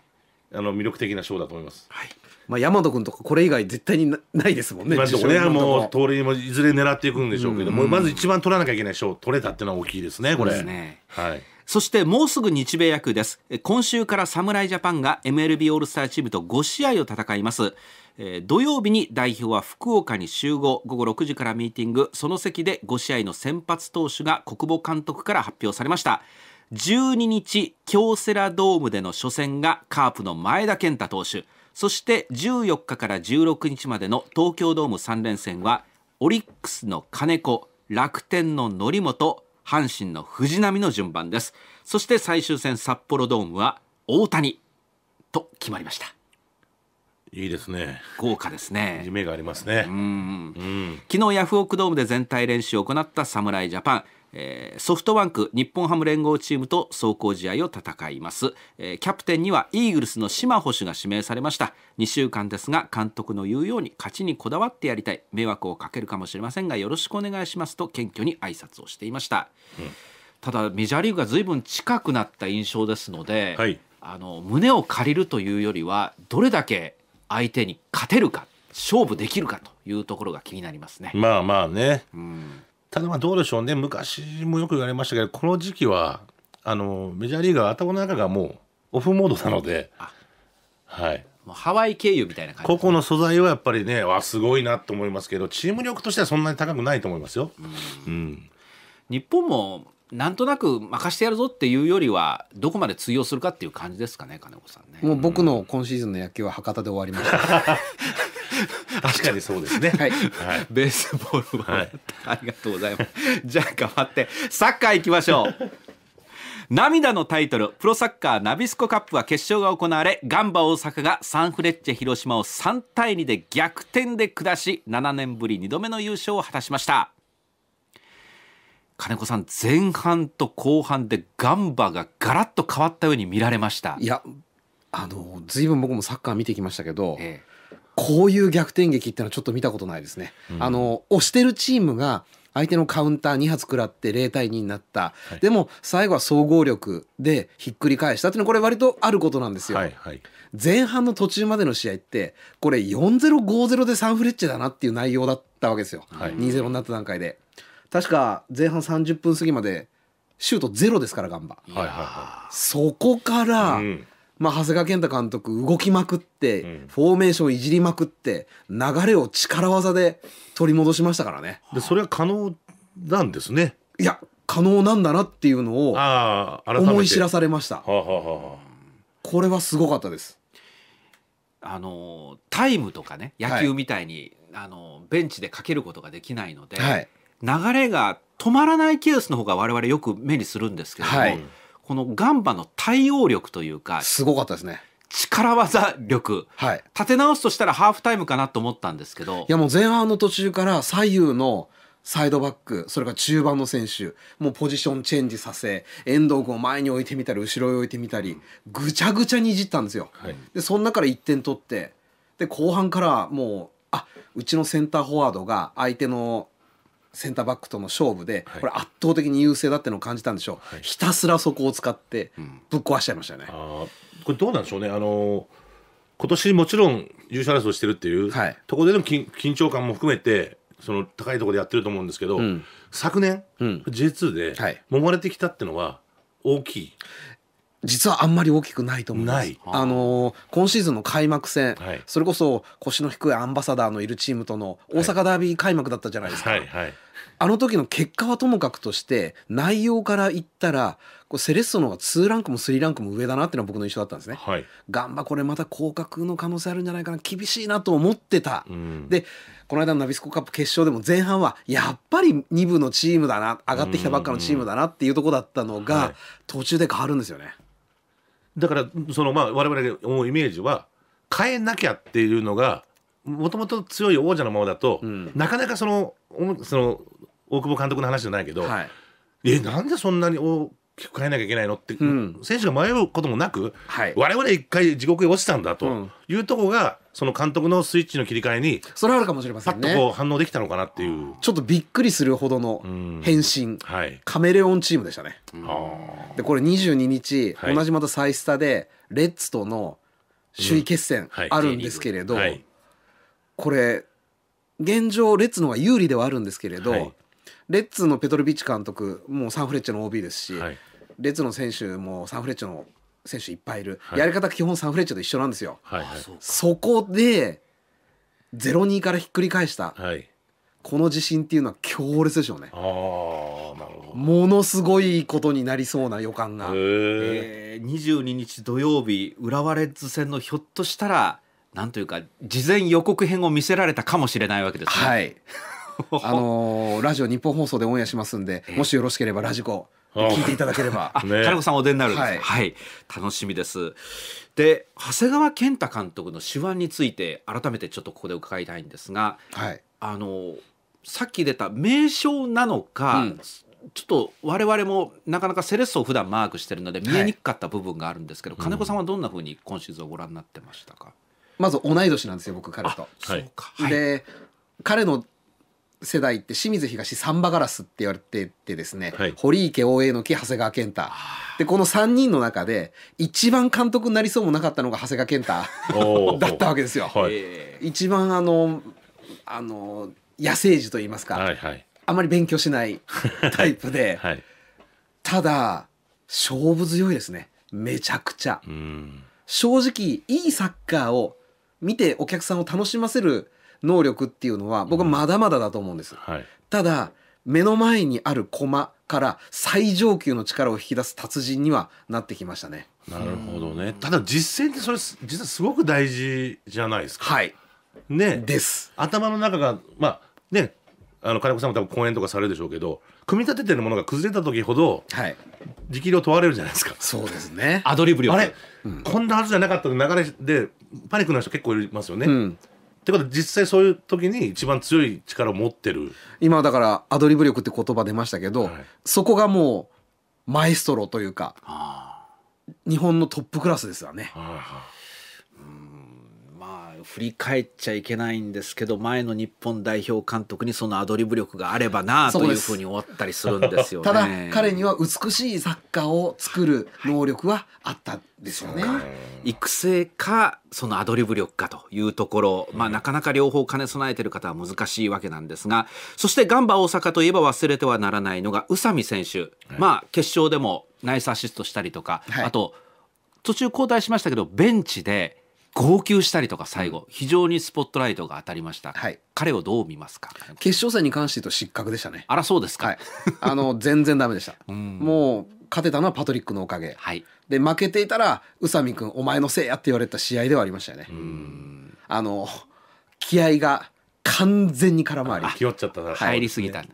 [SPEAKER 1] あの魅力的な賞だと思います。はいまあ、山本君とかこれ以外絶対にないですもんね。まあ、はもう通りもいずれ狙っていくんでしょうけど、うんうん、まず一番取らなきゃいけない賞取れたっていうのは大きいですねこれ。ですね。はい。そしてもうすぐ日米役です。今週から侍ジャパンが
[SPEAKER 2] MLB オールスターチームと5試合を戦います。えー、土曜日に代表は福岡に集合午後6時からミーティングその席で5試合の先発投手が国母監督から発表されました12日京セラドームでの初戦がカープの前田健太投手そして14日から16日までの東京ドーム3連戦はオリックスの金子楽天の則本阪神の藤浪の順番ですそして最終戦札幌ドームは大谷と決まりましたいいですね豪華ですね夢がありますねうん、うん、昨日ヤフオクドームで全体練習を行った侍ジャパンえー、ソフトバンク日本ハム連合チームと走行試合を戦います、えー、キャプテンにはイーグルスの島捕手が指名されました2週間ですが監督の言うように勝ちにこだわってやりたい迷惑をかけるかもしれませんがよろしくお願いしますと謙虚に挨拶をしていました、うん、ただメジャーリーグが随分近くなった印象ですので、はい、あの胸を借りるというよりはどれだけ相手に勝てるか勝負できるかというところが気になりますね。ま
[SPEAKER 1] あまあね、うん、ただまあどうでしょうね昔もよく言われましたけどこの時期はあのメジャーリーガー頭の中がもうオフモードなので、はい、もうハワイ経由みたいな感じ、ね、個々の素材はやっぱりねわすごいなと思いますけどチーム力としてはそんなに高くないと思いますよ。うん、うん、日本もなん
[SPEAKER 2] となく任してやるぞっていうよりはどこまで通用するかっていう感じですかね金子さ
[SPEAKER 3] んね。もう僕の今シーズンの野球は博多で終わりました。確かにそうですね。はい。ベースボールは、はい、ありがとうございます。じゃあ変わって、サッカー行きましょ
[SPEAKER 2] う。涙のタイトル、プロサッカーナビスコカップは決勝が行われ、ガンバ大阪がサンフレッチェ広島を3対2で逆転で下し、7年ぶり2度目の優勝を果たしました。金子さん前半と後半でガンバがガラッと変わったように見られましたい
[SPEAKER 3] やあの随分僕もサッカー見てきましたけど、ええ、こういう逆転劇ってのはちょっと見たことないですね。うん、あの押してるチームが相手のカウンター2発食らって0対2になった、はい、でも最後は総合力でひっくり返したっていうのはこれ割とあることなんですよ、はいはい、前半の途中までの試合ってこれ4-0-5-0でサンフレッチェだなっていう内容だったわけですよ、はい、2-0になった段階で確か前半30分過ぎまでシュートゼロですからガンバ、はいはいはい、そこから、うんまあ、長谷川健太監督動きまくって、うん、フォーメーションいじりまくって流れを力技で取り戻しましたからねでそれは可能なんですねいや可能なんだなっていうのを思い知らされました、ははこれはすごかったです
[SPEAKER 2] あのタイムとかね野球みたいに、はい、あのベンチでかけることができないので、はい、流れが止まらないケースの方が我々よく目にするんですけども、はいこのガンバの対応力というかすごかったですね力技力、はい、立て直すとしたらハーフタイムかなと思ったんですけどい
[SPEAKER 3] やもう前半の途中から左右のサイドバックそれから中盤の選手もうポジションチェンジさせ遠藤君を前に置いてみたり後ろに置いてみたりぐちゃぐちゃにいじったんですよ。はい、でその中から1点取ってで後半からもうあうちのセンターフォワードが相手のセンターバックとの勝負で、これ圧倒的に優勢だってのを感じたんでし
[SPEAKER 1] ょう、ひたすらそこを使ってぶっ壊しちゃいましたね。あこれどうなんでしょうねあの今年もちろん優勝争いしてるっていう、はい、ところでの緊張感も含めてその高いところでやってると思うんですけど、うん、昨年、うん、J2 で揉まれてきたってのは大きい、
[SPEAKER 3] 実はあんまり大きくないと思います。あのー、今シーズンの開幕戦、はい、それこそ腰の低いアンバサダーのいるチームとの大阪ダービー開幕だったじゃないですか。はいはいはい、あの時の結果はともかくとして内容から言ったらこうセレッソの方が2ランクも3ランクも上だなっていうのは僕の印象だったんですね。はい、ガンバこれまた降格の可能性あるんじゃないかな厳しいなと思ってた、うん、でこの間のナビスコカップ決勝でも前半はやっぱり2部のチームだな上がってきたばっかのチームだなっていうとこだったのが、うん途中で変わるんですよね。
[SPEAKER 1] だからそのまあ我々の思うイメージは変えなきゃっていうのがもともと強い王者のままだと、うん、なかなかそのその大久保監督の話じゃないけど、はい、えなんでそんなに大きく変えなきゃいけないのって、うん、選手が迷うこともなく、はい、我々一回地獄へ落ちたんだというとこが、その監督のスイッチの切り替えにそれあるかもしれませんねパッとこう反応できたのかなっていうちょっとびっくりするほどの変身、はい、カメレオンチームでしたね、
[SPEAKER 3] うん、でこれ22日、はい、同じまた再スタでレッツとの首位決戦あるんですけれど、うんはい、これ現状レッツの方が有利ではあるんですけれど、はい、レッツのペトルビッチ監督もうサンフレッチェの OB ですし、はい、レッツの選手もサンフレッチェの選手いっぱいいる、はい、やり方基本サンフレッチェと一緒なんですよ。はいはい、そこで02からひっくり返した、はい、この自信っていうのは強烈でしょうね。あものすごいことになりそうな予感が。
[SPEAKER 2] えー、22日土曜日浦和レッズ戦のひょっとしたらなんというか事前予告編を見せられたかもしれないわけですね。はい
[SPEAKER 3] あのー、ラジオ日本放送でオンエアしますんで、もしよろしければラジコ聞いていただ
[SPEAKER 1] ければ。ね、金子
[SPEAKER 2] さんお出になるんです、はい、はい、楽しみです。で長谷川健太監督の手腕について改めてちょっとここで伺いたいんですが、はい、あのさっき出た名称なのか、うん、ちょっと我々もなかなかセレッソを普段マークしてるので見えにくかった部分があるんですけど、はい、金子さんはどんなふうに今シーズンをご覧になっ
[SPEAKER 3] てましたか、うん、まず同い年なんですよ僕彼と。そうか、はい、で彼の世代って清水東サンバガラスって言われててですね、はい、堀池大江の木長谷川健太でこの3人の中で一番監督になりそうもなかったのが長谷川健太 だったわけですよ。はい、一番あのあの野生児と言いますか、はいはい、あまり勉強しない タイプで、はい、ただ勝負強いですねめちゃくちゃ。正直いいサッカーを見てお客さんを楽しませる能力っていうのは僕はまだまだだと思うんです。はい、ただ目の前にあるコマから最上級の
[SPEAKER 1] 力を引き出す達人にはなってきましたね。なるほどね。ただ実践ってそれ実はすごく大事じゃないですか。はい。ね。です。頭の中がまあねあの金子さんも多分講演とかされるでしょうけど組み立ててるものが崩れた時ほど、はい、力量問われるじゃないですかそうですねアドリブ力あれ、うん、こんなはずじゃなかった流れでパニックな人結構いますよね、うん、ってことは実際そういう時に一番強い力
[SPEAKER 3] を持ってる今だからアドリブ力って言葉出ましたけど、はい、そこがもうマエストロというか日本のトップクラスですよね。はいはい
[SPEAKER 2] 振り返っちゃいけないんですけど前の日本代表監督にそのアドリブ力があればなというふうに思った
[SPEAKER 3] りするんですよ、ね、ただ彼には美しいサッカーを作る能力はあったんですよね。はい、育成か
[SPEAKER 2] そのアドリブ力かというところ、まあ、なかなか両方兼ね備えてる方は難しいわけなんですがそしてガンバ大阪といえば忘れてはならないのが宇佐美選手、まあ、決勝でもナイスアシストしたりとか、はい、あと途中交代しましたけどベンチで号泣したりとか最後、非常にスポットライトが当たりました、はい、彼をどう見ますか
[SPEAKER 3] 決勝戦に関して言うと失格でしたねあらそうですか、はい、あの 全然ダメでしたもう勝てたのはパトリックのおかげ、はい、で負けていたら宇佐美君お前のせいやって言われた試合ではありましたよねあの気合が完全に空回
[SPEAKER 2] り気負っちゃった、ね、入りすぎた、ね、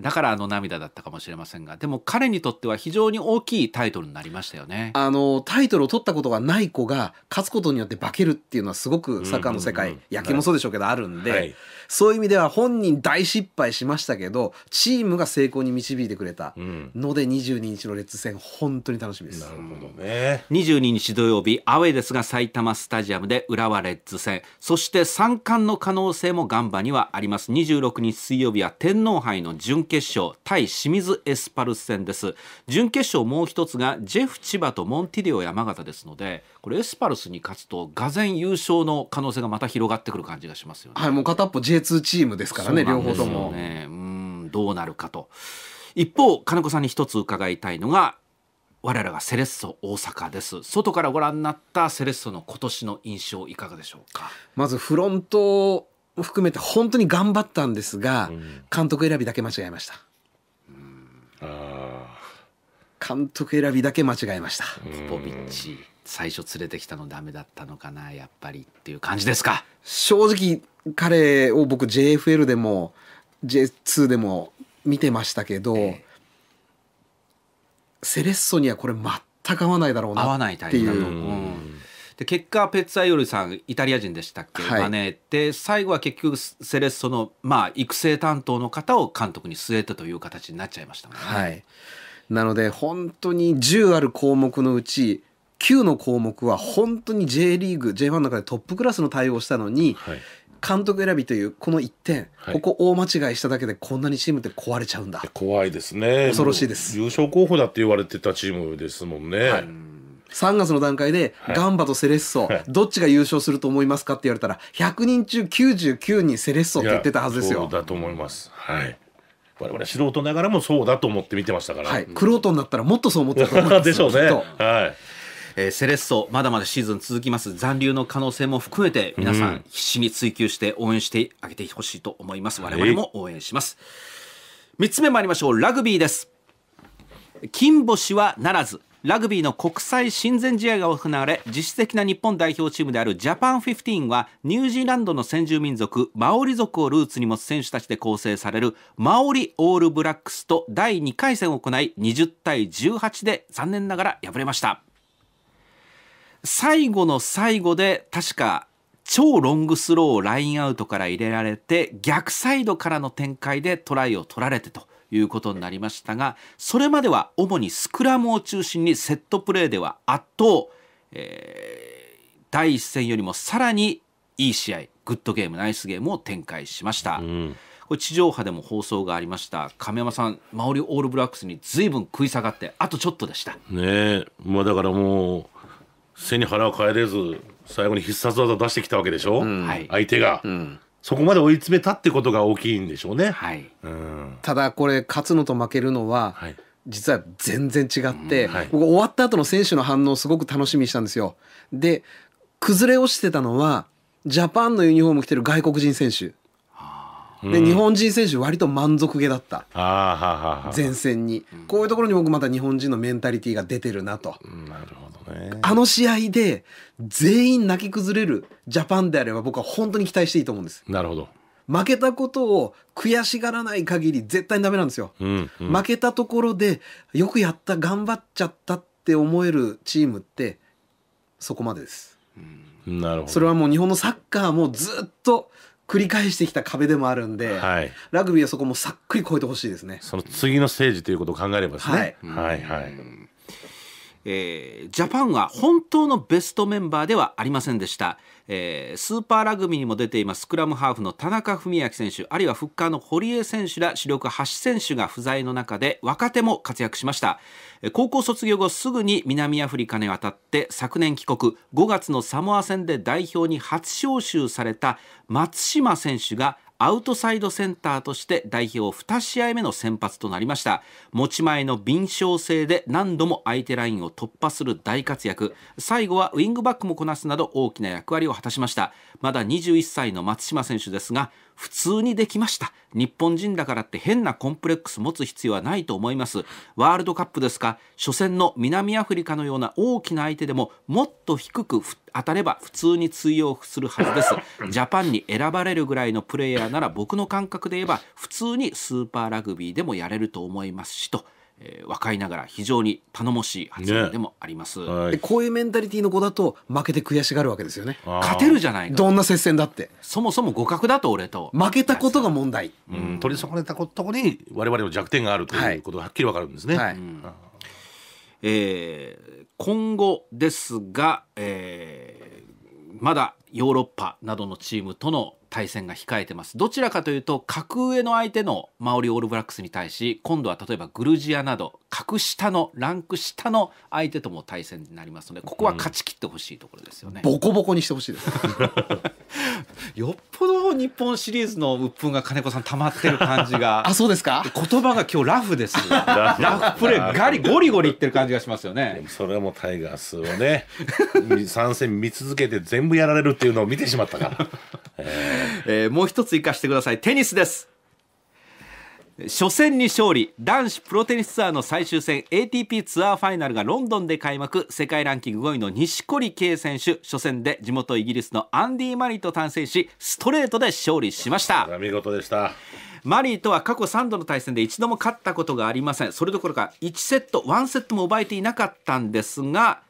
[SPEAKER 2] だからあの涙だったかもしれませんがでも彼にとっては非常
[SPEAKER 3] に大きいタイトルになりましたよねあのタイトルを取ったことがない子が勝つことによって化けるっていうのはすごくサッカーの世界、うんうんうん、野球もそうでしょうけどあるんで、はいそういう意味では本人大失敗しましたけどチームが成功に導いてくれたので、うん、22日のレッズ戦本当に楽しみですなるほど
[SPEAKER 2] ね22日土曜日アウェイですが埼玉スタジアムで浦和レッズ戦そして三冠の可能性もガンバにはあります26日水曜日は天皇杯の準決勝対清水エスパルス戦です準決勝もう一つがジェフ千葉とモンティディオ山形ですのでこれエスパルスに勝つとがぜ優勝の可能性がまた広がってくる感じがしますよ
[SPEAKER 3] ね。はい、もう片っぽ J2 チームですからね、ね両方とも。う
[SPEAKER 2] んどうなるかと。一方金子さんに一つ伺いたいのが我らがセレッソ大阪です外からご覧になったセレッソの今年の
[SPEAKER 3] 印象いかがでしょうかまずフロントを含めて本当に頑張ったんですが、うん、監督選びだけ間違えました、うん、監督選びだけ間違えましたポポビッチ最初連れてきたのダメだったのか
[SPEAKER 2] なやっぱりっていう感
[SPEAKER 3] じですか正直彼を僕 JFL でも J2 でも見てましたけど、ええ、セレッソにはこれ全く合わないだろうな合わないタイプだと思う。うんで結果ペッツ
[SPEAKER 2] ァイオルさんイタリア人でしたっけ、はい、招て最後は結局セレッソの、まあ、育成担当の方を監督に据えたという形になっちゃいまし
[SPEAKER 3] たもんね。はい、なので本当に10ある項目のうち9の項目は本当に J リーグ J1 の中でトップクラスの対応をしたのに、はい、監督選びというこの1点、はい、ここ大間違いしただけでこんなにチームって壊れちゃうんだ怖いですね恐ろしいで
[SPEAKER 1] す優勝候補だって言われてたチームですもんね、はい3月の段階で、ガンバとセレッソ、どっち
[SPEAKER 3] が優勝すると思いますかって言われたら、100人中99人セレッソって言ってたはずですよ。そうだ
[SPEAKER 1] と思います。はい。我々素人ながらもそうだと思って見てましたから。はい。玄
[SPEAKER 3] 人になったらもっとそう思ってたと思いす。でしょうね。
[SPEAKER 1] はい。えー、セレッソ、まだまだシーズン続きます。残留の
[SPEAKER 2] 可能性も含めて、皆さん必死に追求して応援してあげてほしいと思います。我々も応援します。3つ目参りましょう。ラグビーです。金星はならず。ラグビーの国際親善試合が行われ実質的な日本代表チームであるジャパン15はニュージーランドの先住民族マオリ族をルーツに持つ選手たちで構成されるマオリオールブラックスと第2回戦を行い20対18で残念ながら敗れました。最後の最後で確か超ロングスローをラインアウトから入れられて逆サイドからの展開でトライを取られてということになりましたがそれまでは主にスクラムを中心にセットプレーでは圧倒、えー、第一戦よりもさらにいい試合グッドゲームナイスゲームを展開しました。うん
[SPEAKER 1] 地上波でも放送がありました亀
[SPEAKER 2] 山さん、マオリオールブラックスにずいぶん食い下がってあとちょっとでした
[SPEAKER 1] ねまあだからもう背に腹をかえれず最後に必殺技出してきたわけでしょ、うん、相手が、うん、そこまで追い詰めたってことが大きい
[SPEAKER 3] んでしょうね、はい、うん、ただこれ勝つのと負けるのは、はい、実は全然違って、はい、僕終わった後の選手の反応すごく楽しみにしたんですよで崩れ落ちてたのはジャパンのユニフォーム着てる外国人選手で、日本人選手割と満足げだった前線にこういうところに僕また日本人のメンタリティーが出てるなとあの試合で全員泣き崩れるジャパンであれば僕は本当に期待していいと思うんです。なるほど負けたことを悔しがらない限り絶対ダメなんですよ、うんうん、負けたところでよくやった頑張っちゃったって思えるチームってそこまでです、うん、なるほどそれはもう日本のサッカーもずっと繰り返してきた壁でもあるんで、はい、ラグビーはそこもさっくり超えてほしいですね
[SPEAKER 1] その次のステージということを考えればですね、はい、はいはい
[SPEAKER 2] えー、ジャパンは本当のベストメンバーではありませんでした、えー、スーパーラグビーにも出ていますスクラムハーフの田中文明選手あるいはフッカーの堀江選手ら主力橋選手が不在の中で若手も活躍しました高校卒業後すぐに南アフリカに渡って昨年帰国5月のサモア戦で代表に初招集された松島選手がアウトサイドセンターとして代表2試合目の先発となりました持ち前の敏捷性で何度も相手ラインを突破する大活躍最後はウイングバックもこなすなど大きな役割を果たしましたまだ21歳の松島選手ですが普通にできました日本人だからって変なコンプレックス持つ必要はないと思いますワールドカップですか初戦の南アフリカのような大きな相手でももっと低く振当たれば普通に通用するはずです。ジャパンに選ばれるぐらいのプレイヤーなら僕の感覚で言えば普通にスーパーラグビーでもやれると思いますしと。えー、若いながら非常に
[SPEAKER 3] 頼もしい発言でもあります、ねはい、こういうメンタリティーの子だと負けて悔しがるわけですよね
[SPEAKER 1] 勝てるじゃないかど
[SPEAKER 3] んな接戦だってそもそも互角だと俺と負けたことが問題、う
[SPEAKER 1] ん、取り損ねたことに我々の弱点があるということがはっきり分かるんですね、はいはいえー今後ですが、え
[SPEAKER 2] ー、まだヨーロッパなどのチームとの対戦が控えてます。どちらかというと、格上の相手のマオリオールブラックスに対し、今度は例えばグルジアなど、格下の、ランク下の相手とも対戦になりますので、ここは勝ち切ってほしいところですよね。うん、ボコボコにしてほしいです。よっぽど日本シリーズの鬱憤が金子さん溜まってる感じが。あ、そうですか言葉が今日ラフです。
[SPEAKER 1] ラフプレー、ガリ、ゴリゴリいってる感じがしますよね。それもタイガースをね、参戦見続けて全部やられるっていうのを見てしまったから。えーえー、もう一つ生かしてください。テニスです。
[SPEAKER 2] 初戦に勝利男子プロテニスツアーの最終戦 ATP ツアーファイナルがロンドンで開幕世界ランキング5位の錦織圭選手初戦で地元イギリスのアンディ・マリーと単戦しストレートで勝利しました見事でしたマリーとは過去3度の対戦で一度も勝ったことがありませんそれどころか1セット1セットも奪えていなかったんですが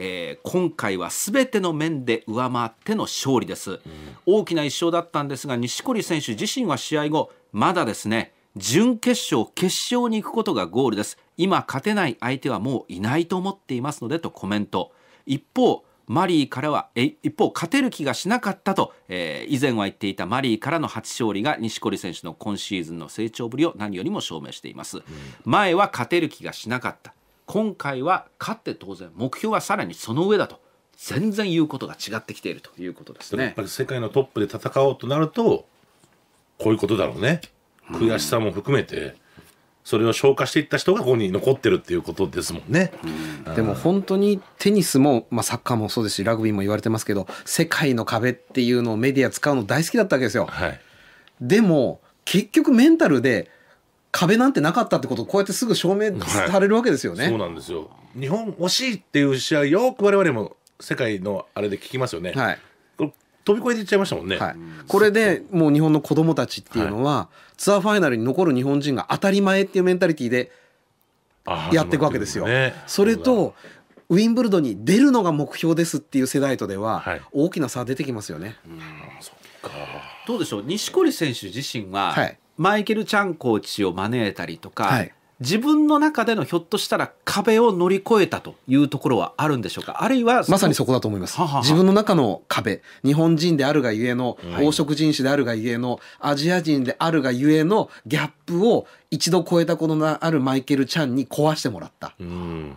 [SPEAKER 2] えー、今回はすべての面で上回っての勝利です、うん、大きな1勝だったんですが錦織選手自身は試合後まだですね準決勝決勝に行くことがゴールです今勝てない相手はもういないと思っていますのでとコメント一方マリーからは一方勝てる気がしなかったと、えー、以前は言っていたマリーからの初勝利が錦織選手の今シーズンの成長ぶりを何よりも証明しています、うん、前は勝てる気がしなかった今回は勝って当然目標はさらにその上だと全然言うことが違ってきていると
[SPEAKER 1] いうことですねやっぱり世界のトップで戦おうとなるとこういうことだろうね悔しさも含めて、うん、それを消化していった人がここに残ってるっていうことですもんね、うん、でも
[SPEAKER 3] 本当にテニスも、まあ、サッカーもそうですしラグビーも言われてますけど世界の壁っていうのをメディア使うの大好きだったわけですよ、はい、でも結局メンタルで壁なんてなかったってことこうやってすぐ証明されるわけですよね、はい、そう
[SPEAKER 1] なんですよ日本惜しいっていう試合よく我々も世界のあれで聞きますよね、はい、飛び越えていっちゃいましたもんね、はい、これでもう日本の子供たちっていうのは、はい、ツ
[SPEAKER 3] アーファイナルに残る日本人が当たり前っていうメンタリティーでやっていくわけですよ。ね、それとウィンブルドンに出るのが目標ですっていう世代とでは大きな差出てきますよね。はい、
[SPEAKER 1] う
[SPEAKER 2] どうでしょう錦織選手自身は、はい、マイケル・チャンコーチを招いたりとか、はい、自分の中でのひょっとしたら壁を
[SPEAKER 3] 乗り越えたというところはあるんでしょうかあるいはまさにそこだと思います自分の中の壁日本人であるがゆえの、黄色人種であるがゆえのアジア人であるがゆえのギャップを一度超えたことのあるマイケル・チャンに壊してもらった。うん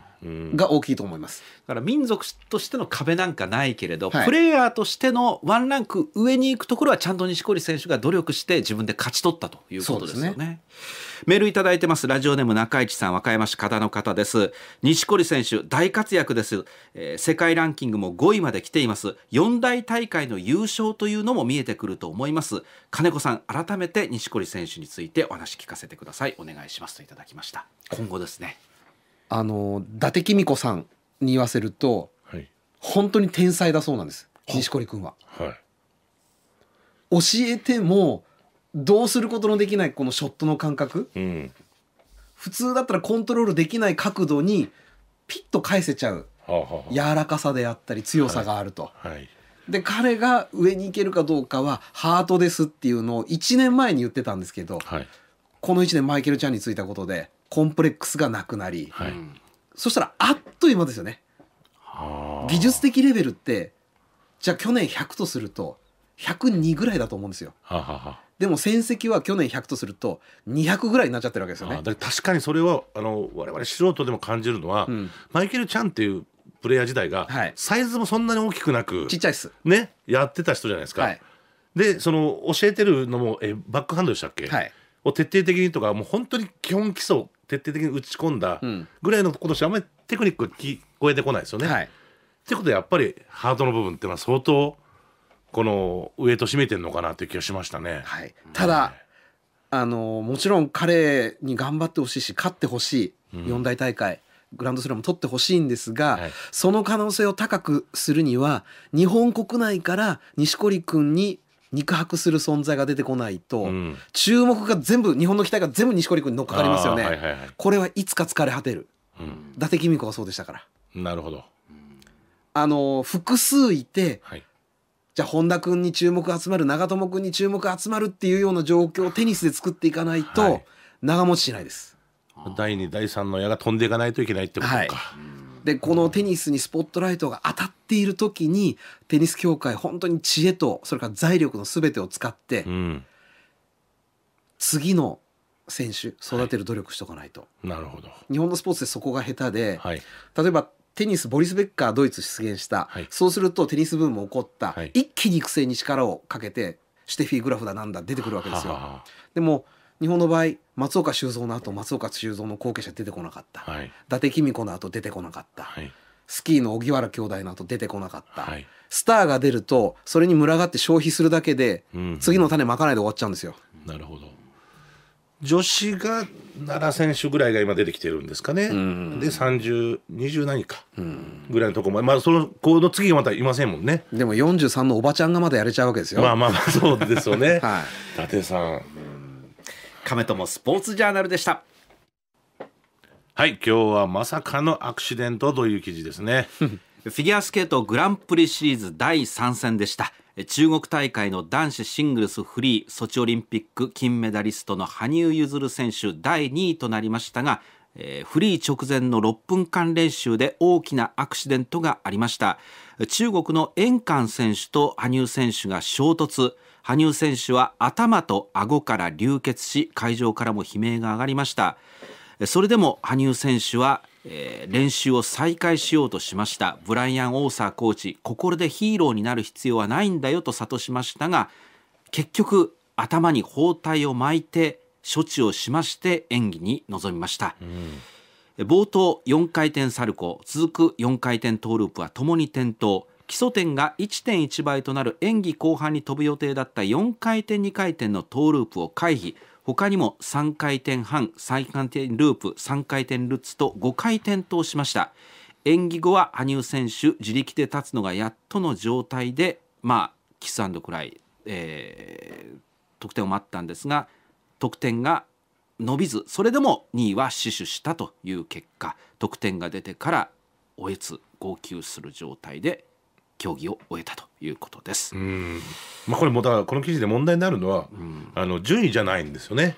[SPEAKER 3] が大きいと思います、
[SPEAKER 2] だから民族としての壁なんかないけれど、はい、プレイヤーとしてのワンランク上に行くところはちゃんと錦織選手が努力して自分で勝ち取ったということですよね。ねメールいただいてますラジオネーム中市さん和歌山市方の方です錦織選手大活躍です、えー、世界ランキングも5位まで来ています4大大会の優勝というのも見えてくると思います金子さん改めて錦織選手についてお話聞かせてくださいお願いしますといただきました今後ですね
[SPEAKER 3] あの伊達公子さんに言わせると、はい、本当に天才だそうなんです錦織君は、はい。教えてもどうすることのできないこのショットの感覚、うん、普通だったらコントロールできない角度にピッと返せちゃう、はあはあ、柔らかさであったり強さがあると。はいで彼が上に行けるかどうかはハートですっていうのを1年前に言ってたんですけど、はい、この1年マイケル・チャンについたことでコンプレックスがなくなり、はい、そしたらあっという間ですよね。技術的レベルってじゃあ去年100とすると102ぐらいだと思うんですよ。はははでも戦績は去年100とする
[SPEAKER 1] と200ぐらいになっちゃってるわけですよね。か確かにそれはあの我々素人でも感じるのは、うん、マイケル・チャンっていうプレイヤー時代が、はい、サイズもそんなに大きくなくちっちゃいっす、ね、やってた人じゃないですか。はい、でその教えてるのもえバックハンドでしたっけ、はい、を徹底的にとかもう本当に基本基礎徹底的に打ち込んだぐらいのことしあんまりテクニック聞こえてこないですよね。はい、ってことでやっぱりハートの部分っていうのは相当この上とイ占めてるのかなという気がしましたね。はい、ただ、はい、あ
[SPEAKER 3] のもちろん彼に頑張ってほしいし勝ってほしい四大大会、うん、グランドスラム取ってほしいんですが、はい、その可能性を高くするには日本国内から錦織君に肉薄する存在が出てこないと、うん、注目が全部日本の期待が全部錦織君に乗っかかりますよね、はいはいはい、これはいつか疲れ果てる、うん、伊達公子はそうでしたからなるほどあの複数いて、はい、じゃあ本田君に注目集まる長友君に注目集まるっていうような状況をテニスで作っていかないと長持ちしないです、
[SPEAKER 1] 第2第3の矢が飛んでいかないといけないってことか、はい
[SPEAKER 3] でこのテニスにスポットライトが当たっている時にテニス協会本当に知恵とそれから財力の全てを使って、うん、次の選手育てる努力しとかないと、はい、なるほど日本のスポーツでそこが下手で、はい、例えばテニスボリス・ベッカードイツ出現した、はい、そうするとテニスブーム起こった、一気に育成に力をかけてシュテフィ・グラフだなんだ出てくるわけですよ。ははでも日本の場合松岡修造の後松岡修造の後継者出てこなかった、はい、伊達公子の後出てこなかった、はい、スキーの荻原兄弟の後出てこなかった、はい、スターが出るとそれに群がって消費するだけで、うん、次の種まかないで終わっちゃうんですよ。
[SPEAKER 1] なるほど女子が奈良選手ぐらいが今出てきてるんですかね、うん、で3020何かぐらいのとこまで、まあそのこの次がまたいませんもんねでも43
[SPEAKER 3] のおばちゃんがまだやれちゃうわけですよまあまあまあ
[SPEAKER 1] そうですよね、はい、伊達さん亀友スポーツジャーナルでした。はい、今日はまさかの
[SPEAKER 2] アクシデントという記事ですね。フィギュアスケートグランプリシリーズ第3戦でした。中国大会の男子シングルスフリーソチオリンピック金メダリストの羽生結弦選手第2位となりましたが、えー、フリー直前の6分間練習で大きなアクシデントがありました中国の円環選手と羽生選手が衝突羽生選手は頭と顎から流血し会場からも悲鳴が上がりましたそれでも羽生選手は、えー、練習を再開しようとしましたブライアン・オーサーコーチ心でヒーローになる必要はないんだよと諭しましたが結局頭に包帯を巻いて処置をしまして演技に臨みました、うん、冒頭4回転サルコー続く4回転トーループはともに転倒基礎点が1.1倍となる演技後半に飛ぶ予定だった4回転2回転のトーループを回避他にも3回転半3回転ループ3回転ルッツと5回転としました演技後は羽生選手自力で立つのがやっとの状態でまあキスくらい、えー、得点を待ったんですが得点が伸びずそれでも2位は死守したという結果得点が出て
[SPEAKER 1] からおえつ号泣する状態で協議を終えたということです。まあ、これもだからこの記事で問題になるのは、あの順位じゃないんですよね。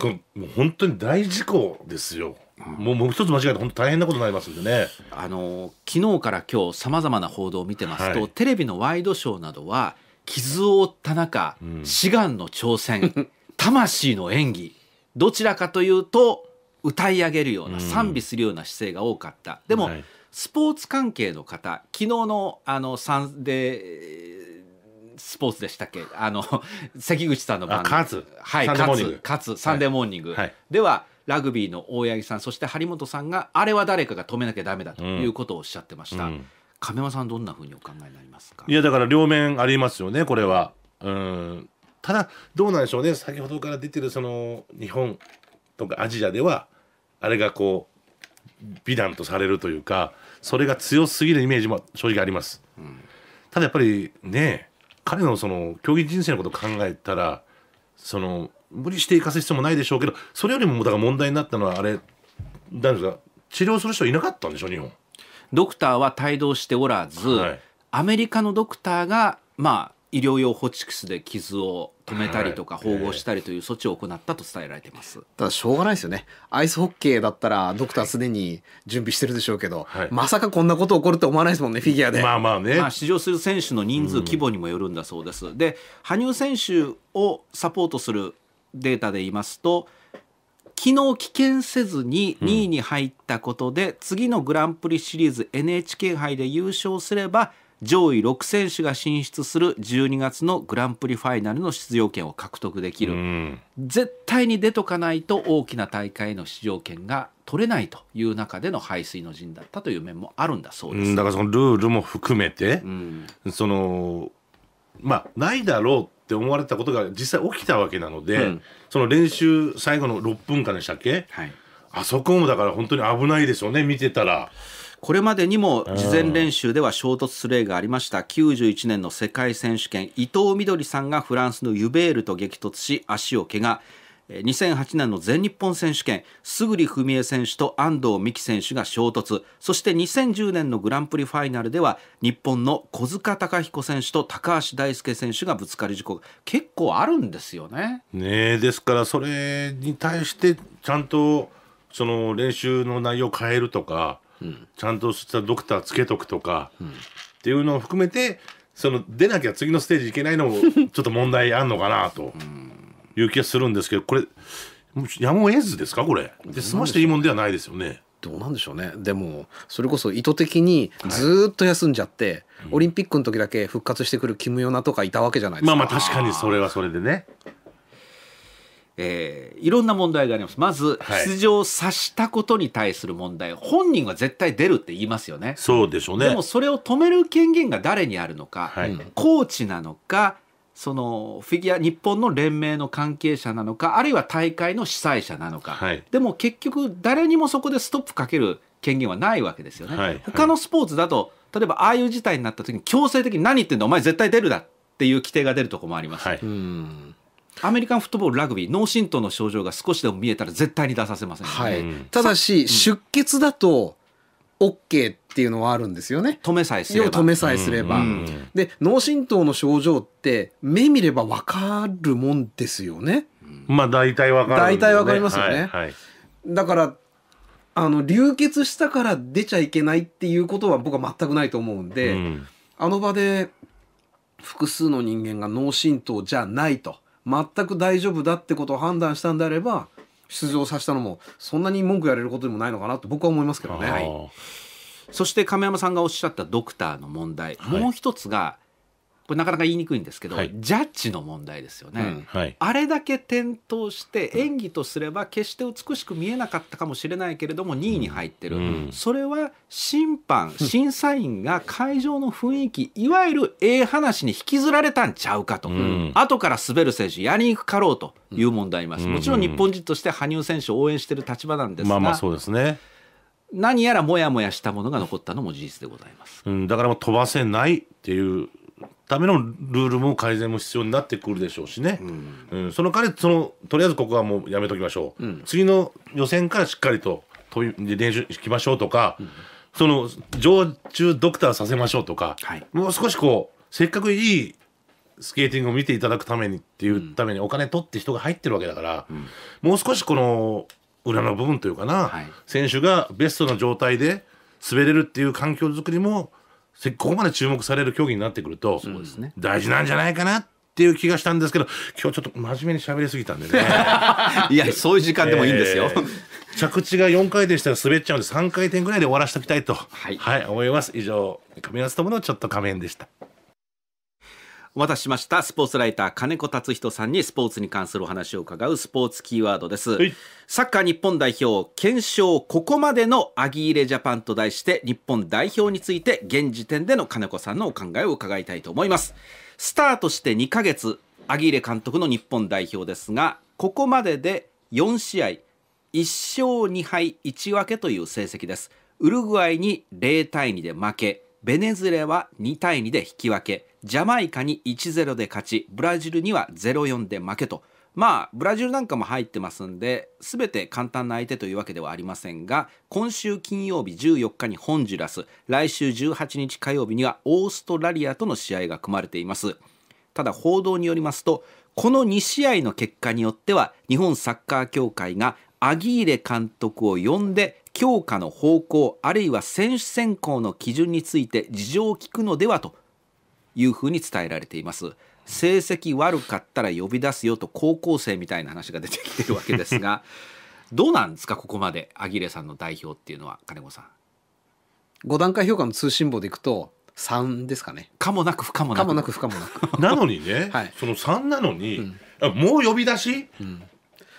[SPEAKER 1] こもう本当に大事故ですよ。もうもう一つ間違えて本当
[SPEAKER 2] 大変なことになりますんでね。あの昨日から今日さまざまな報道を見てますと、はい、テレビのワイドショーなどは傷を負った中、うん、志願の挑戦、魂の演技、どちらかというと歌い上げるような賛美するような姿勢が多かった。でも、はいスポーツ関係の方昨日のあのサンデースポーツでしたっけあの 関口さんの番組勝はい勝勝サンデーモーニング、はい、ではラグビーの大八木さんそして張本さんがあれは誰かが止めなきゃだめだということをおっしゃってました、うん、
[SPEAKER 1] 亀山さんどんなふうにお考えになりますかいやだから両面ありますよねこれはうんただどうなんでしょうね先ほどから出てるその日本とかアジアではあれがこう美談とされるというかそれが強すぎるイメージも正直あります、うん、ただやっぱりね彼のその競技人生のことを考えたらその無理して行かせる必要もないでしょうけどそれよりもだから問題になったのはあれ何ですか治療する人いなかったんでしょ日本ドクターは帯同しておらず、はい、アメリカのドク
[SPEAKER 2] ターがまあ医療用ホチキスで傷を止めたりとか縫合したりという措置
[SPEAKER 3] を行ったと伝えられてます、はいえー、ただしょうがないですよねアイスホッケーだったらドクターすでに準備してるでしょうけど、はい、まさかこんなこと起こると思わないですもんねフィギュアでまあまあね、まあ、出
[SPEAKER 2] 場する選手の人数規模にもよるんだそうです、うん、で羽生選手をサポートするデータで言いますと昨日棄権せずに2位に入ったことで、うん、次のグランプリシリーズ NHK 杯で優勝すれば上位6選手が進出する12月のグランプリファイナルの出場権を獲得できる、うん、絶対に出とかないと大きな大会への出場権が取れないという中での
[SPEAKER 1] 排水の陣だったという面もあるんだそうです、だからそのルールも含めて、うん、そのまあないだろうって思われたことが実際起きたわけなので、うん、その練習最後の6分間でしたっけ、はい、あそこもだから本当に危ないでしょうね見てたら。これまでにも事前練習では衝突する例がありました、91
[SPEAKER 2] 年の世界選手権伊藤みどりさんがフランスのユベールと激突し足を怪我2008年の全日本選手権、すぐり文江選手と安藤美希選手が衝突、そして2010年のグランプリファイナルでは、日本の小塚孝彦
[SPEAKER 1] 選手と高橋大輔選手がぶつかり事故、結構あるんですよね。ねですから、それに対して、ちゃんとその練習の内容を変えるとか、ちゃんとしたドクターつけとくとか、っていうのを含めてその出なきゃ次のステージいけないのもちょっと問題あんのかなという気がするんですけどこれやむを得ずですかこれで済ましていいもんではないですよね。
[SPEAKER 3] どうなんでしょうねでもそれこそ意図的にずっと休んじゃって、はい、オリンピックの時だけ復活してくるキム・ヨナとかいたわけじゃないで
[SPEAKER 1] すかまあまあ確かにそれはそれでね
[SPEAKER 2] えー、いろんな問題があります。まず、出場さしたことに対する問題、はい、本人は絶対出るって言いますよね。そうでしょうね。でもそれを止める権限が誰にあるのか、はい、コーチなのか、そのフィギュア日本の連盟の関係者なのかあるいは大会の主催者なのか、はい、でも結局誰にもそこでストップかける権限はないわけですよね。はい、他のスポーツだと例えばああいう事態になった時に強制的に何言ってんだお前絶対出るだっていう規定が出るとこもあります。はい、うんアメリカンフットボールラグビー脳震盪の症状が少しでも見えたら絶対に出させません、ね、はい、うん、ただ
[SPEAKER 3] し、出血だと OK っていうのはあるんですよね止めさえすれば止めさえすれば、うんうん、で脳震盪の症状って目見れば分かるもんですよねま
[SPEAKER 1] あ大体分かる、ね、大体分かりますよね、はいはい、
[SPEAKER 3] だからあの流血したから出ちゃいけないっていうことは僕は全くないと思うんで、うん、あの場で複数の人間が脳震盪じゃないと全く大丈夫だってことを判断したんであれば出場させたのもそんなに文句やれることでもないのかなと僕は思いますけどね。はい、そして亀山さんがおっしゃったドクターの問題、もう一つが
[SPEAKER 2] これなかなか言いにくいんですけど、はい、ジャッジの問題ですよね、うんはい、あれだけ転倒して演技とすれば決して美しく見えなかったかもしれないけれども2位に入ってる、うん、それは審判 審査員が会場の雰囲気いわゆるええ話に引きずられたんちゃうかと、うん、後から滑る選手やりにくかろうという問題
[SPEAKER 1] ます、もちろん日本
[SPEAKER 2] 人として羽生選手を応援している立場なんですが、まあまあそう
[SPEAKER 1] ですね何やらもやもやしたものが残ったのも事実でございます、うん、だからもう飛ばせないっていうためのルールも改善も必要になってくるでしょうしね、うん、うん、その彼そのとりあえずここはもうやめときましょう、うん、次の予選からしっかりと練習きましょうとか、うん、その常駐ドクターさせましょうとか、はい、もう少しこうせっかくいいスケーティングを見ていただくためにっていうためにお金取って人が入ってるわけだから、もう少しこの裏の部分というかな、はい、選手がベストな状態で滑れるっていう環境づくりもここまで注目される競技になってくると、大事なんじゃないかなっていう気がしたんですけど今日ちょっと真面目に喋りすぎたんでね
[SPEAKER 2] いやそういう時間でもいいんですよ、え
[SPEAKER 1] ー、着地が4回転したら滑っちゃうんで3回転ぐらいで終わらせておきたいと、はい、はい、思います以上亀安友のちょっと仮面でした。
[SPEAKER 2] お待たせしましたスポーツライター金子達人さんにスポーツに関するお話を伺うスポーツキーワードです、サッカー日本代表検証ここまでのアギーレジャパンと題して日本代表について現時点での金子さんのお考えを伺いたいと思いますスタートして2ヶ月アギーレ監督の日本代表ですがここまでで4試合1勝2敗1分けという成績ですウルグアイに0対2で負けベネズエラは2対2で引き分けジャマイカに1-0で勝ち、ブラジルには0-4で負けと。まあ、ブラジルなんかも入ってますんで、全て簡単な相手というわけではありませんが、今週金曜日14日にホンジュラス、来週18日火曜日にはオーストラリアとの試合が組まれています。ただ報道によりますと、この2試合の結果によっては、日本サッカー協会がアギーレ監督を呼んで、強化の方向、あるいは選手選考の基準について事情を聞くのではというふうに伝えられています。成績悪かったら呼び出すよと高校生みたいな話が出てきてるわけですが どうなんですかここまでアギレさんの代表っていうのは金子さん。
[SPEAKER 3] 5段階評価の通信簿でいくと3ですかね。かもなく不可もなく。かもなく不可もなく。なのにね、はい、その3なのに、うん、もう呼び出し、うん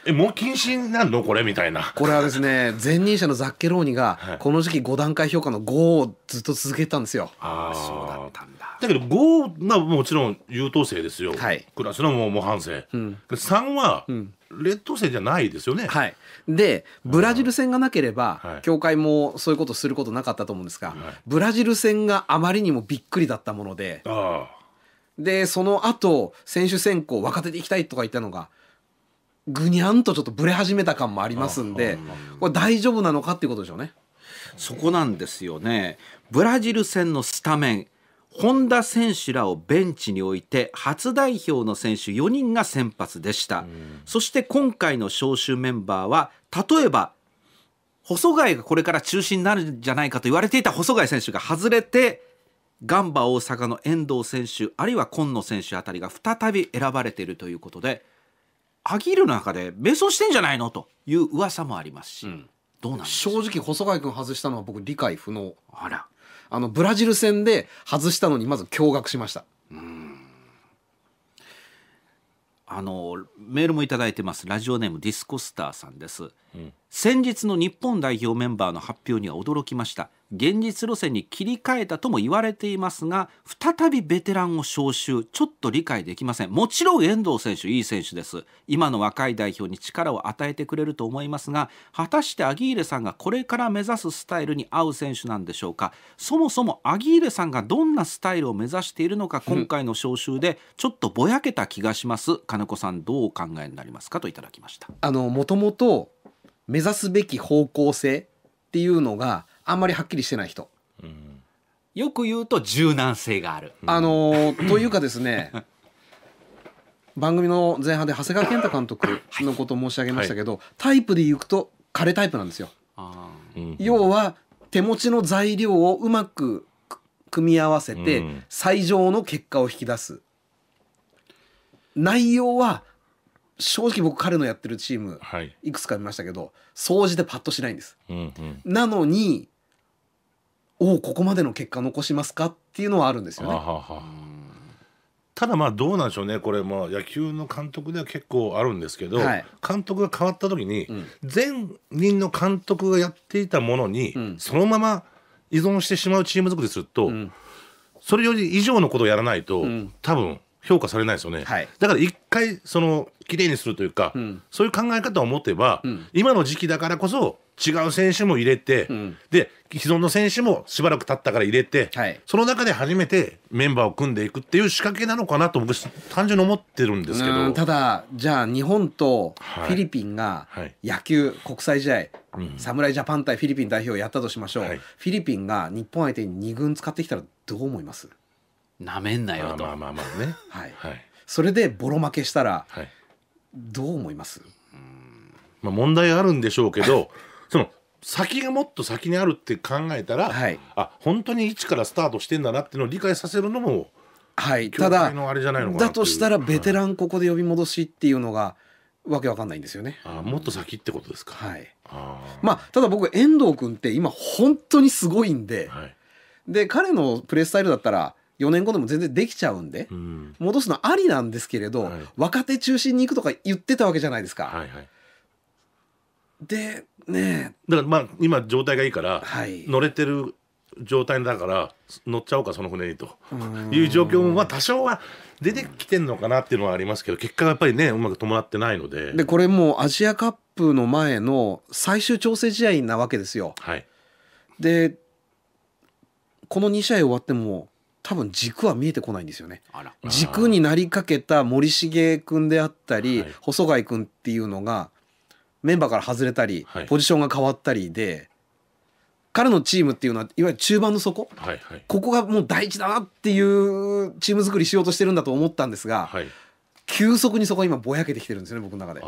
[SPEAKER 3] えもう禁止なんのこれみたいなこれはですね前任者のザッケローニがこの時
[SPEAKER 1] 期5段階評価の5をずっと続けたんですよ、ああそうだったんだだけど5はもちろん優等生ですよ、はい、クラスのもう模範生、うん、3は、うん劣等生じゃないですよね。はい、でブラジル戦がなければ、うん、協会もそういう
[SPEAKER 3] ことすることなかったと思うんですが、はい、ブラジル戦があまりにもびっくりだったものででその後選手選考若手でいきたいとか言ったのがぐにゃんとちょっとぶれ始めた感もありますんでこれ大丈夫なのかっていうことでしょうね。そこなんですよねブラジル戦のスタメン本田選手らを
[SPEAKER 2] ベンチに置いて初代表の選手4人が先発でした、そして今回の招集メンバーは例えば細貝がこれから中心になるんじゃないかと言われていた細貝選手が外れてガンバ大阪の遠藤選手あるいは今野選手あたりが再び選ばれているということでアギルの中で
[SPEAKER 3] 迷走してんじゃないのという噂もありますし、うん、どうなん正直細貝君外したのは僕理解不能あらあのブラジル戦で外したのにまず驚愕しましたあのメールも頂いてますラ
[SPEAKER 2] ジオネームディスコスターさんです、うん、先日の日本代表メンバーの発表には驚きました現実路線に切り替えたとも言われていますが再びベテランを招集ちょっと理解できませんもちろん遠藤選手いい選手です今の若い代表に力を与えてくれると思いますが果たしてアギーレさんがこれから目指すスタイルに合う選手なんでしょうかそもそもアギーレさんがどんなスタイルを目指しているのか今回の招集でちょっとぼやけた気がします金子さんどうお考えになりますかといただきま
[SPEAKER 3] したあのもともと目指すべき方向性っていうのがあんまりはっきりしてない人。うん
[SPEAKER 2] よく言うと柔軟性がある。
[SPEAKER 3] あのー、というかですね 番組の前半で長谷川健太監督のことを申し上げましたけど、はい、タイプでいくと枯れタイプなんですよ。要は手持ちの材料をうまく組み合わせて最上の結果を引き出す。内容は正直僕彼のやってるチームいくつか見ましたけど総じてパッとしないんです。なのにおおここまで
[SPEAKER 1] の結果残しますかっていうのはあるんですよね。ただまあどうなんでしょうねこれも野球の監督では結構あるんですけど、はい、監督が変わった時に、うん、前任の監督がやっていたものに、うん、そのまま依存してしまうチーム作りすると、うん、それより以上のことをやらないと、多分評価されないですよね、はい、だから一回その綺麗にするというか、そういう考え方を持てば、今の時期だからこそ違う選手も入れて、うん、で既存の選手もしばらく経ったから入れて、はい、その中で初めてメンバーを組んでいくっていう仕掛けなのかなと僕単純に思ってるんですけどた
[SPEAKER 3] だじゃあ日本とフィリピンが野球、はい、国際試合、侍ジャパン対フィリピン代表をやったとしましょう、はい、フィリピンが日本相手に2軍使ってきたらどう思いますなめんなよと
[SPEAKER 1] まあまあまあね、はいそれでボロ負けしたら、どう思いますまあ問題あるんでしょうけど 先がもっと先にあるって考えたら、はい、あ本当に一からスタートしてんだなっていうのを理解させるのもは
[SPEAKER 3] いただだとしたらベテランここで呼び戻しっていうのが、わけわかんないんですよねあもっと先ってことですかはいまあただ僕遠藤君って今本当にすごいんで、はい、で彼のプレースタイルだったら4年後でも全然できちゃうんで、うん、戻すのありなんですけれど、はい、若手中心に行くとか言ってたわけじゃないですか、はいは
[SPEAKER 1] い、でねだからまあ今状態がいいから、はい、乗れてる状態だから乗っちゃおうかその船にという状況もまあ多少は出てきてるのかなっていうのはありますけど結果がやっぱりねうまく伴ってないのでで
[SPEAKER 3] これもうアジアカップの前の最終調整試合なわけですよ。はい、でこの2試合終わっても多分軸は見えてこないんですよね軸になりかけた森重君であったり、はい、細貝君っていうのがメンバーから外れたり、はい、ポジションが変わったりで彼のチームっていうのはいわゆる中盤の底、はいはい、ここがもう大事だなっていうチーム作りしようとしてるんだと思ったんですが、はい、急速にそこ今ぼやけてきてるんですよね僕の中で。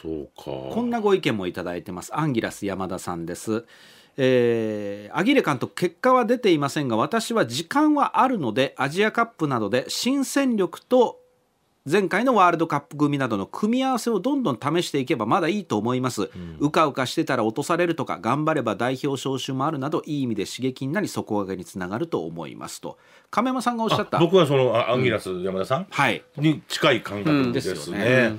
[SPEAKER 3] そうかこんなご意見もいただいてますアンギラス
[SPEAKER 2] 山田さんです。えー、アギレ監督結果は出ていませんが私は時間はあるのでアジアカップなどで新戦力と前回のワールドカップ組などの組み合わせをどんどん試していけばまだいいと思います、うん、うかうかしてたら落とされるとか頑張れば代表招集もあるなどいい意味で刺激になり底上げにつながると思いますと亀山さんがおっしゃった僕はそのアンギラス
[SPEAKER 1] 山田さん、うん、はい、に近い感覚ですね,、うん、すね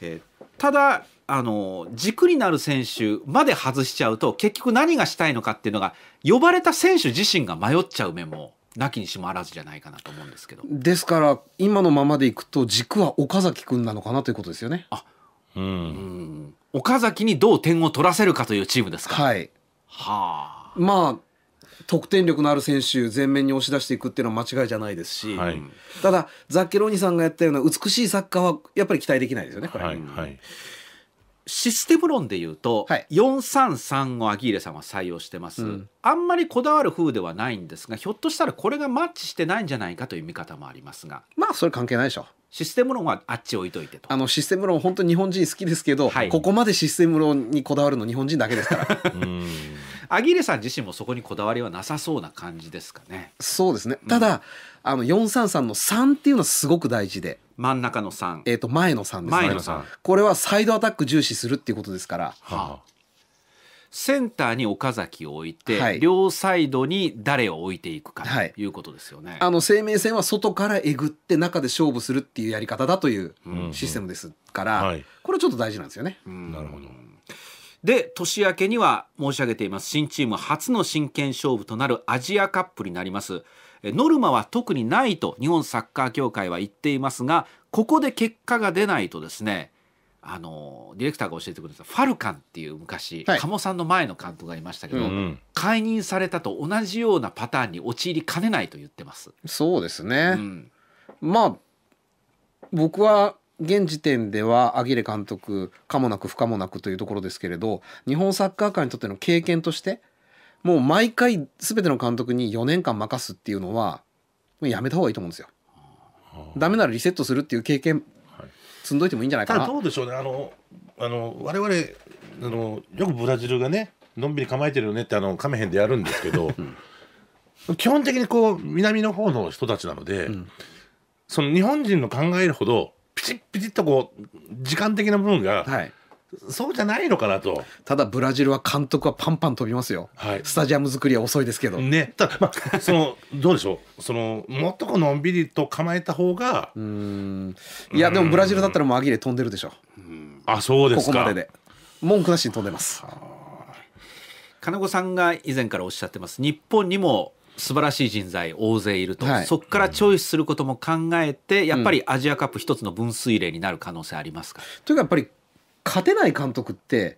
[SPEAKER 2] えー、ただあの軸になる選手まで外しちゃうと結局何がしたいのかっていうのが呼ばれた選手自身が迷っちゃう面もなきにしもあらずじゃないかなと思うんですけど
[SPEAKER 3] ですから今のままでいくと軸は岡崎君なのかなということですよねあ、うん、うん、岡崎にどう点を取らせるかというチームですかはいはあまあ得点力のある選手前面に押し出していくっていうのは間違いじゃないですし、はい、ただザッケローニさんがやったような美しいサッカーはやっぱり期待できないですよね。はい、はいシステム論で言うと、はい、
[SPEAKER 2] 433をアギーレさんは採用してます、うん、あんまりこだわる風ではないんですがひょっとしたら
[SPEAKER 3] これがマッチしてないんじゃないかという見方もありますがまあそれ関係ないでしょシステム論はあっち置いといてとあのシステム論本当に日本人好きですけど、はい、ここまでシステム論にこだわるの日本人だけですから アギーレさん自身もそこにこだわりはなさそうな感じですかねそうですねただ、うん、あの433の3っていうのはすごく大事で真ん中の三。えっ、と前の三です、前の三。これはサイドアタック重視するっていうことですから、はあ、
[SPEAKER 2] センターに岡崎を置いて、はい、両サイドに誰を置いていくかということですよね、はい、あの
[SPEAKER 3] 生命線は外からえぐって中で勝負するっていうやり方だというシステムですから、うんうんはい、これちょっと大事なんですよね。なるほどで年明
[SPEAKER 2] けには申し上げています新チーム初の真剣勝負となるアジアカップになりますノルマは特にないと日本サッカー協会は言っていますがここで結果が出ないとですねあのディレクターが教えてくれたファルカンっていう昔、はい、鴨さんの前の監督がいましたけど、うんうん、解任されたと同じようなパターンに陥りかね
[SPEAKER 3] ないと言ってますそうですね、うん、まあ僕は現時点ではアギレ監督かもなく不可もなくというところですけれど日本サッカー界にとっての経験としてもう毎回全ての監督に4年間任すっていうのはもうやめた方がいいと思うんですよ。ダメならリセットするっていう経験
[SPEAKER 1] 積んどいてもいいんじゃないかな。どうでしょうねあのあの我々あのよくブラジルがねのんびり構えてるよねってあのかめへんでやるんですけど、基本的にこう南の方の人たちなので、うん、その日本人の考えるほどピチッピチッとこう時間的な部分が、はい、そうじゃないのかなと。ただブラジル
[SPEAKER 3] は監督はパンパン飛びますよ。はい、スタジアム作りは遅いですけど。ね、ただ、まあ、その、どう
[SPEAKER 1] でしょう。その、もっとこうのんびりと構えた方が。うん。いや、でもブラジルだったら、紛れ飛んでるでしょあ、そうですここまでで。文句なしに飛んでます。
[SPEAKER 2] 金子さんが以前からおっしゃってます。日本にも素晴らしい人材大勢いると、はい、そこからチョイスすることも考えて、うん、やっぱりアジアカップ一つの分水嶺
[SPEAKER 3] になる可能性ありますか、というかやっぱり勝てない監督って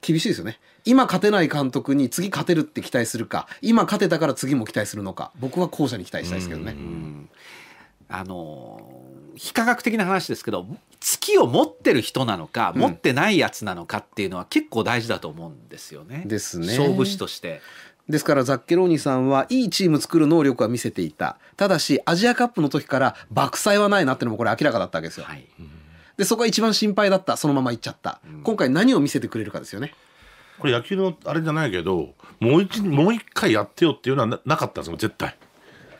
[SPEAKER 3] 厳しいですよね。今勝てない監督に次勝てるって期待するか今勝てたから次も期待するのか僕は後者に期待したいですけどね。あの非
[SPEAKER 2] 科学的な話ですけど月を持ってる人なのか、持ってないやつなのかっていうのは結構大事だと思うんですよね。ですね。勝負師として。
[SPEAKER 3] ですからザッケローニさんはいいチーム作る能力は見せていたただしアジアカップの時から爆災はないなってのもこれ明らかだったわけですよ。はい、うんでそこが一番心配だったそのまま行っちゃった、うん、今回何を見せてくれるか
[SPEAKER 1] ですよねこれ野球のあれじゃないけどもう一もう一回やってよっていうのはなかったんですよ絶対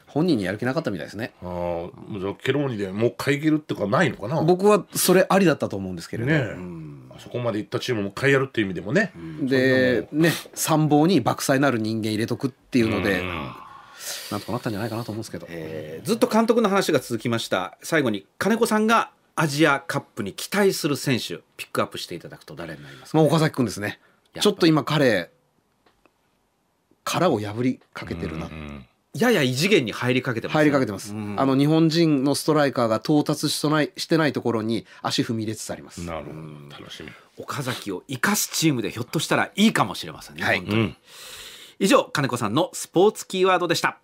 [SPEAKER 1] 本人にやる気なかったみたいですねああじゃあケローニでもう一回いけるっていうかないのかな僕はそれありだったと思うんですけれどね、そこまで行ったチームも買いやるっていう意味でもね。
[SPEAKER 3] でね参謀に爆災なる人間入れとくっていうので。なんとかなったんじゃないかなと思うんですけど、えー、ずっと監督の話が続きました最後に金子さんがアジアカップに期待する選手ピックアップしていただくと誰になりますか、ね、まあ、岡崎君ですねちょっと今彼殻を破りかけてるな、うんうんやや異次元に入りかけてます、ね、入りかけてます、うん、あの日本人のストライカーが到達してないしてないところに足踏み入れつつありますなるほど、
[SPEAKER 2] 楽しみ岡崎を生かすチームでひょっとしたらいいかもしれませんね、はい、うん、以上金子さんのスポーツキーワードでした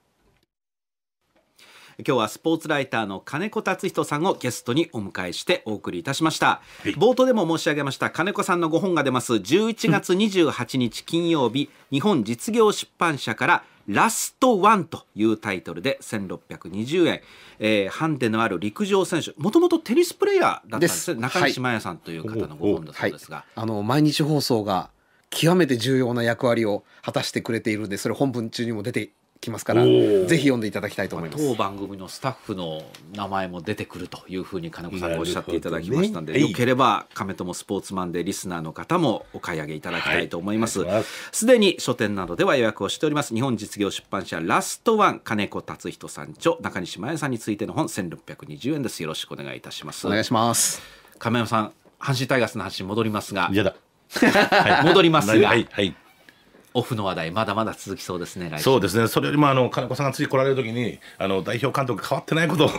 [SPEAKER 2] 今日はスポーツライターの金子達人さんをゲストにお迎えしてお送りいたしました、はい、冒頭でも申し上げました金子さんのご本が出ます11月28日金曜日、日本実業出版社からラストワンというタイトルで1620円、えー、ハンデのある陸上選手もともとテニスプレーヤーだった
[SPEAKER 3] んです中西麻
[SPEAKER 2] 也さんという方のご本だそうですが、はい、
[SPEAKER 3] あの毎日放送が極めて重要な役割を果たしてくれているのでそれ本文中にも出てきますからぜひ読んでいただきたいと思いま
[SPEAKER 2] す当番組のスタッフの名前も出てくるというふうに金子さんがおっしゃっていただきましたので、ね、よければ亀友スポーツマンでリスナーの方もお買い上げいただきたいと思いますすで、はい、に書店などでは予約をしております日本実業出版社ラストワン金子達人さん著中西真也さんについての本1620円ですよろしくお願いいたしますお願いします亀山さん阪神タイガースの話に戻りますが はい、戻りますが、はい、はいオフの話題、まだまだ続きそうですね、
[SPEAKER 1] そうですね、それよりもあの金子さんが次来られるときにあの、代表監督変わってないこと まず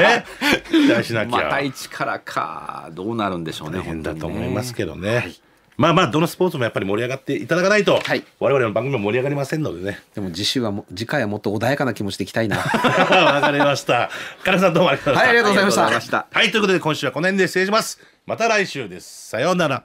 [SPEAKER 1] ね、期待しなきゃ。また一からか、どうなるんでしょうね、変だと思いますけどね。はいまあまあどのスポーツもやっぱり盛り上がっていただかないと、はい、我々の番組も盛り上がりませんのでねでも次週はも次回はもっと穏やかな気持ちでいきたいな わかりました金さんどうもありがとうございましたはいありがとうございましたはいということで今週はこの辺で失礼しますまた来週ですさようなら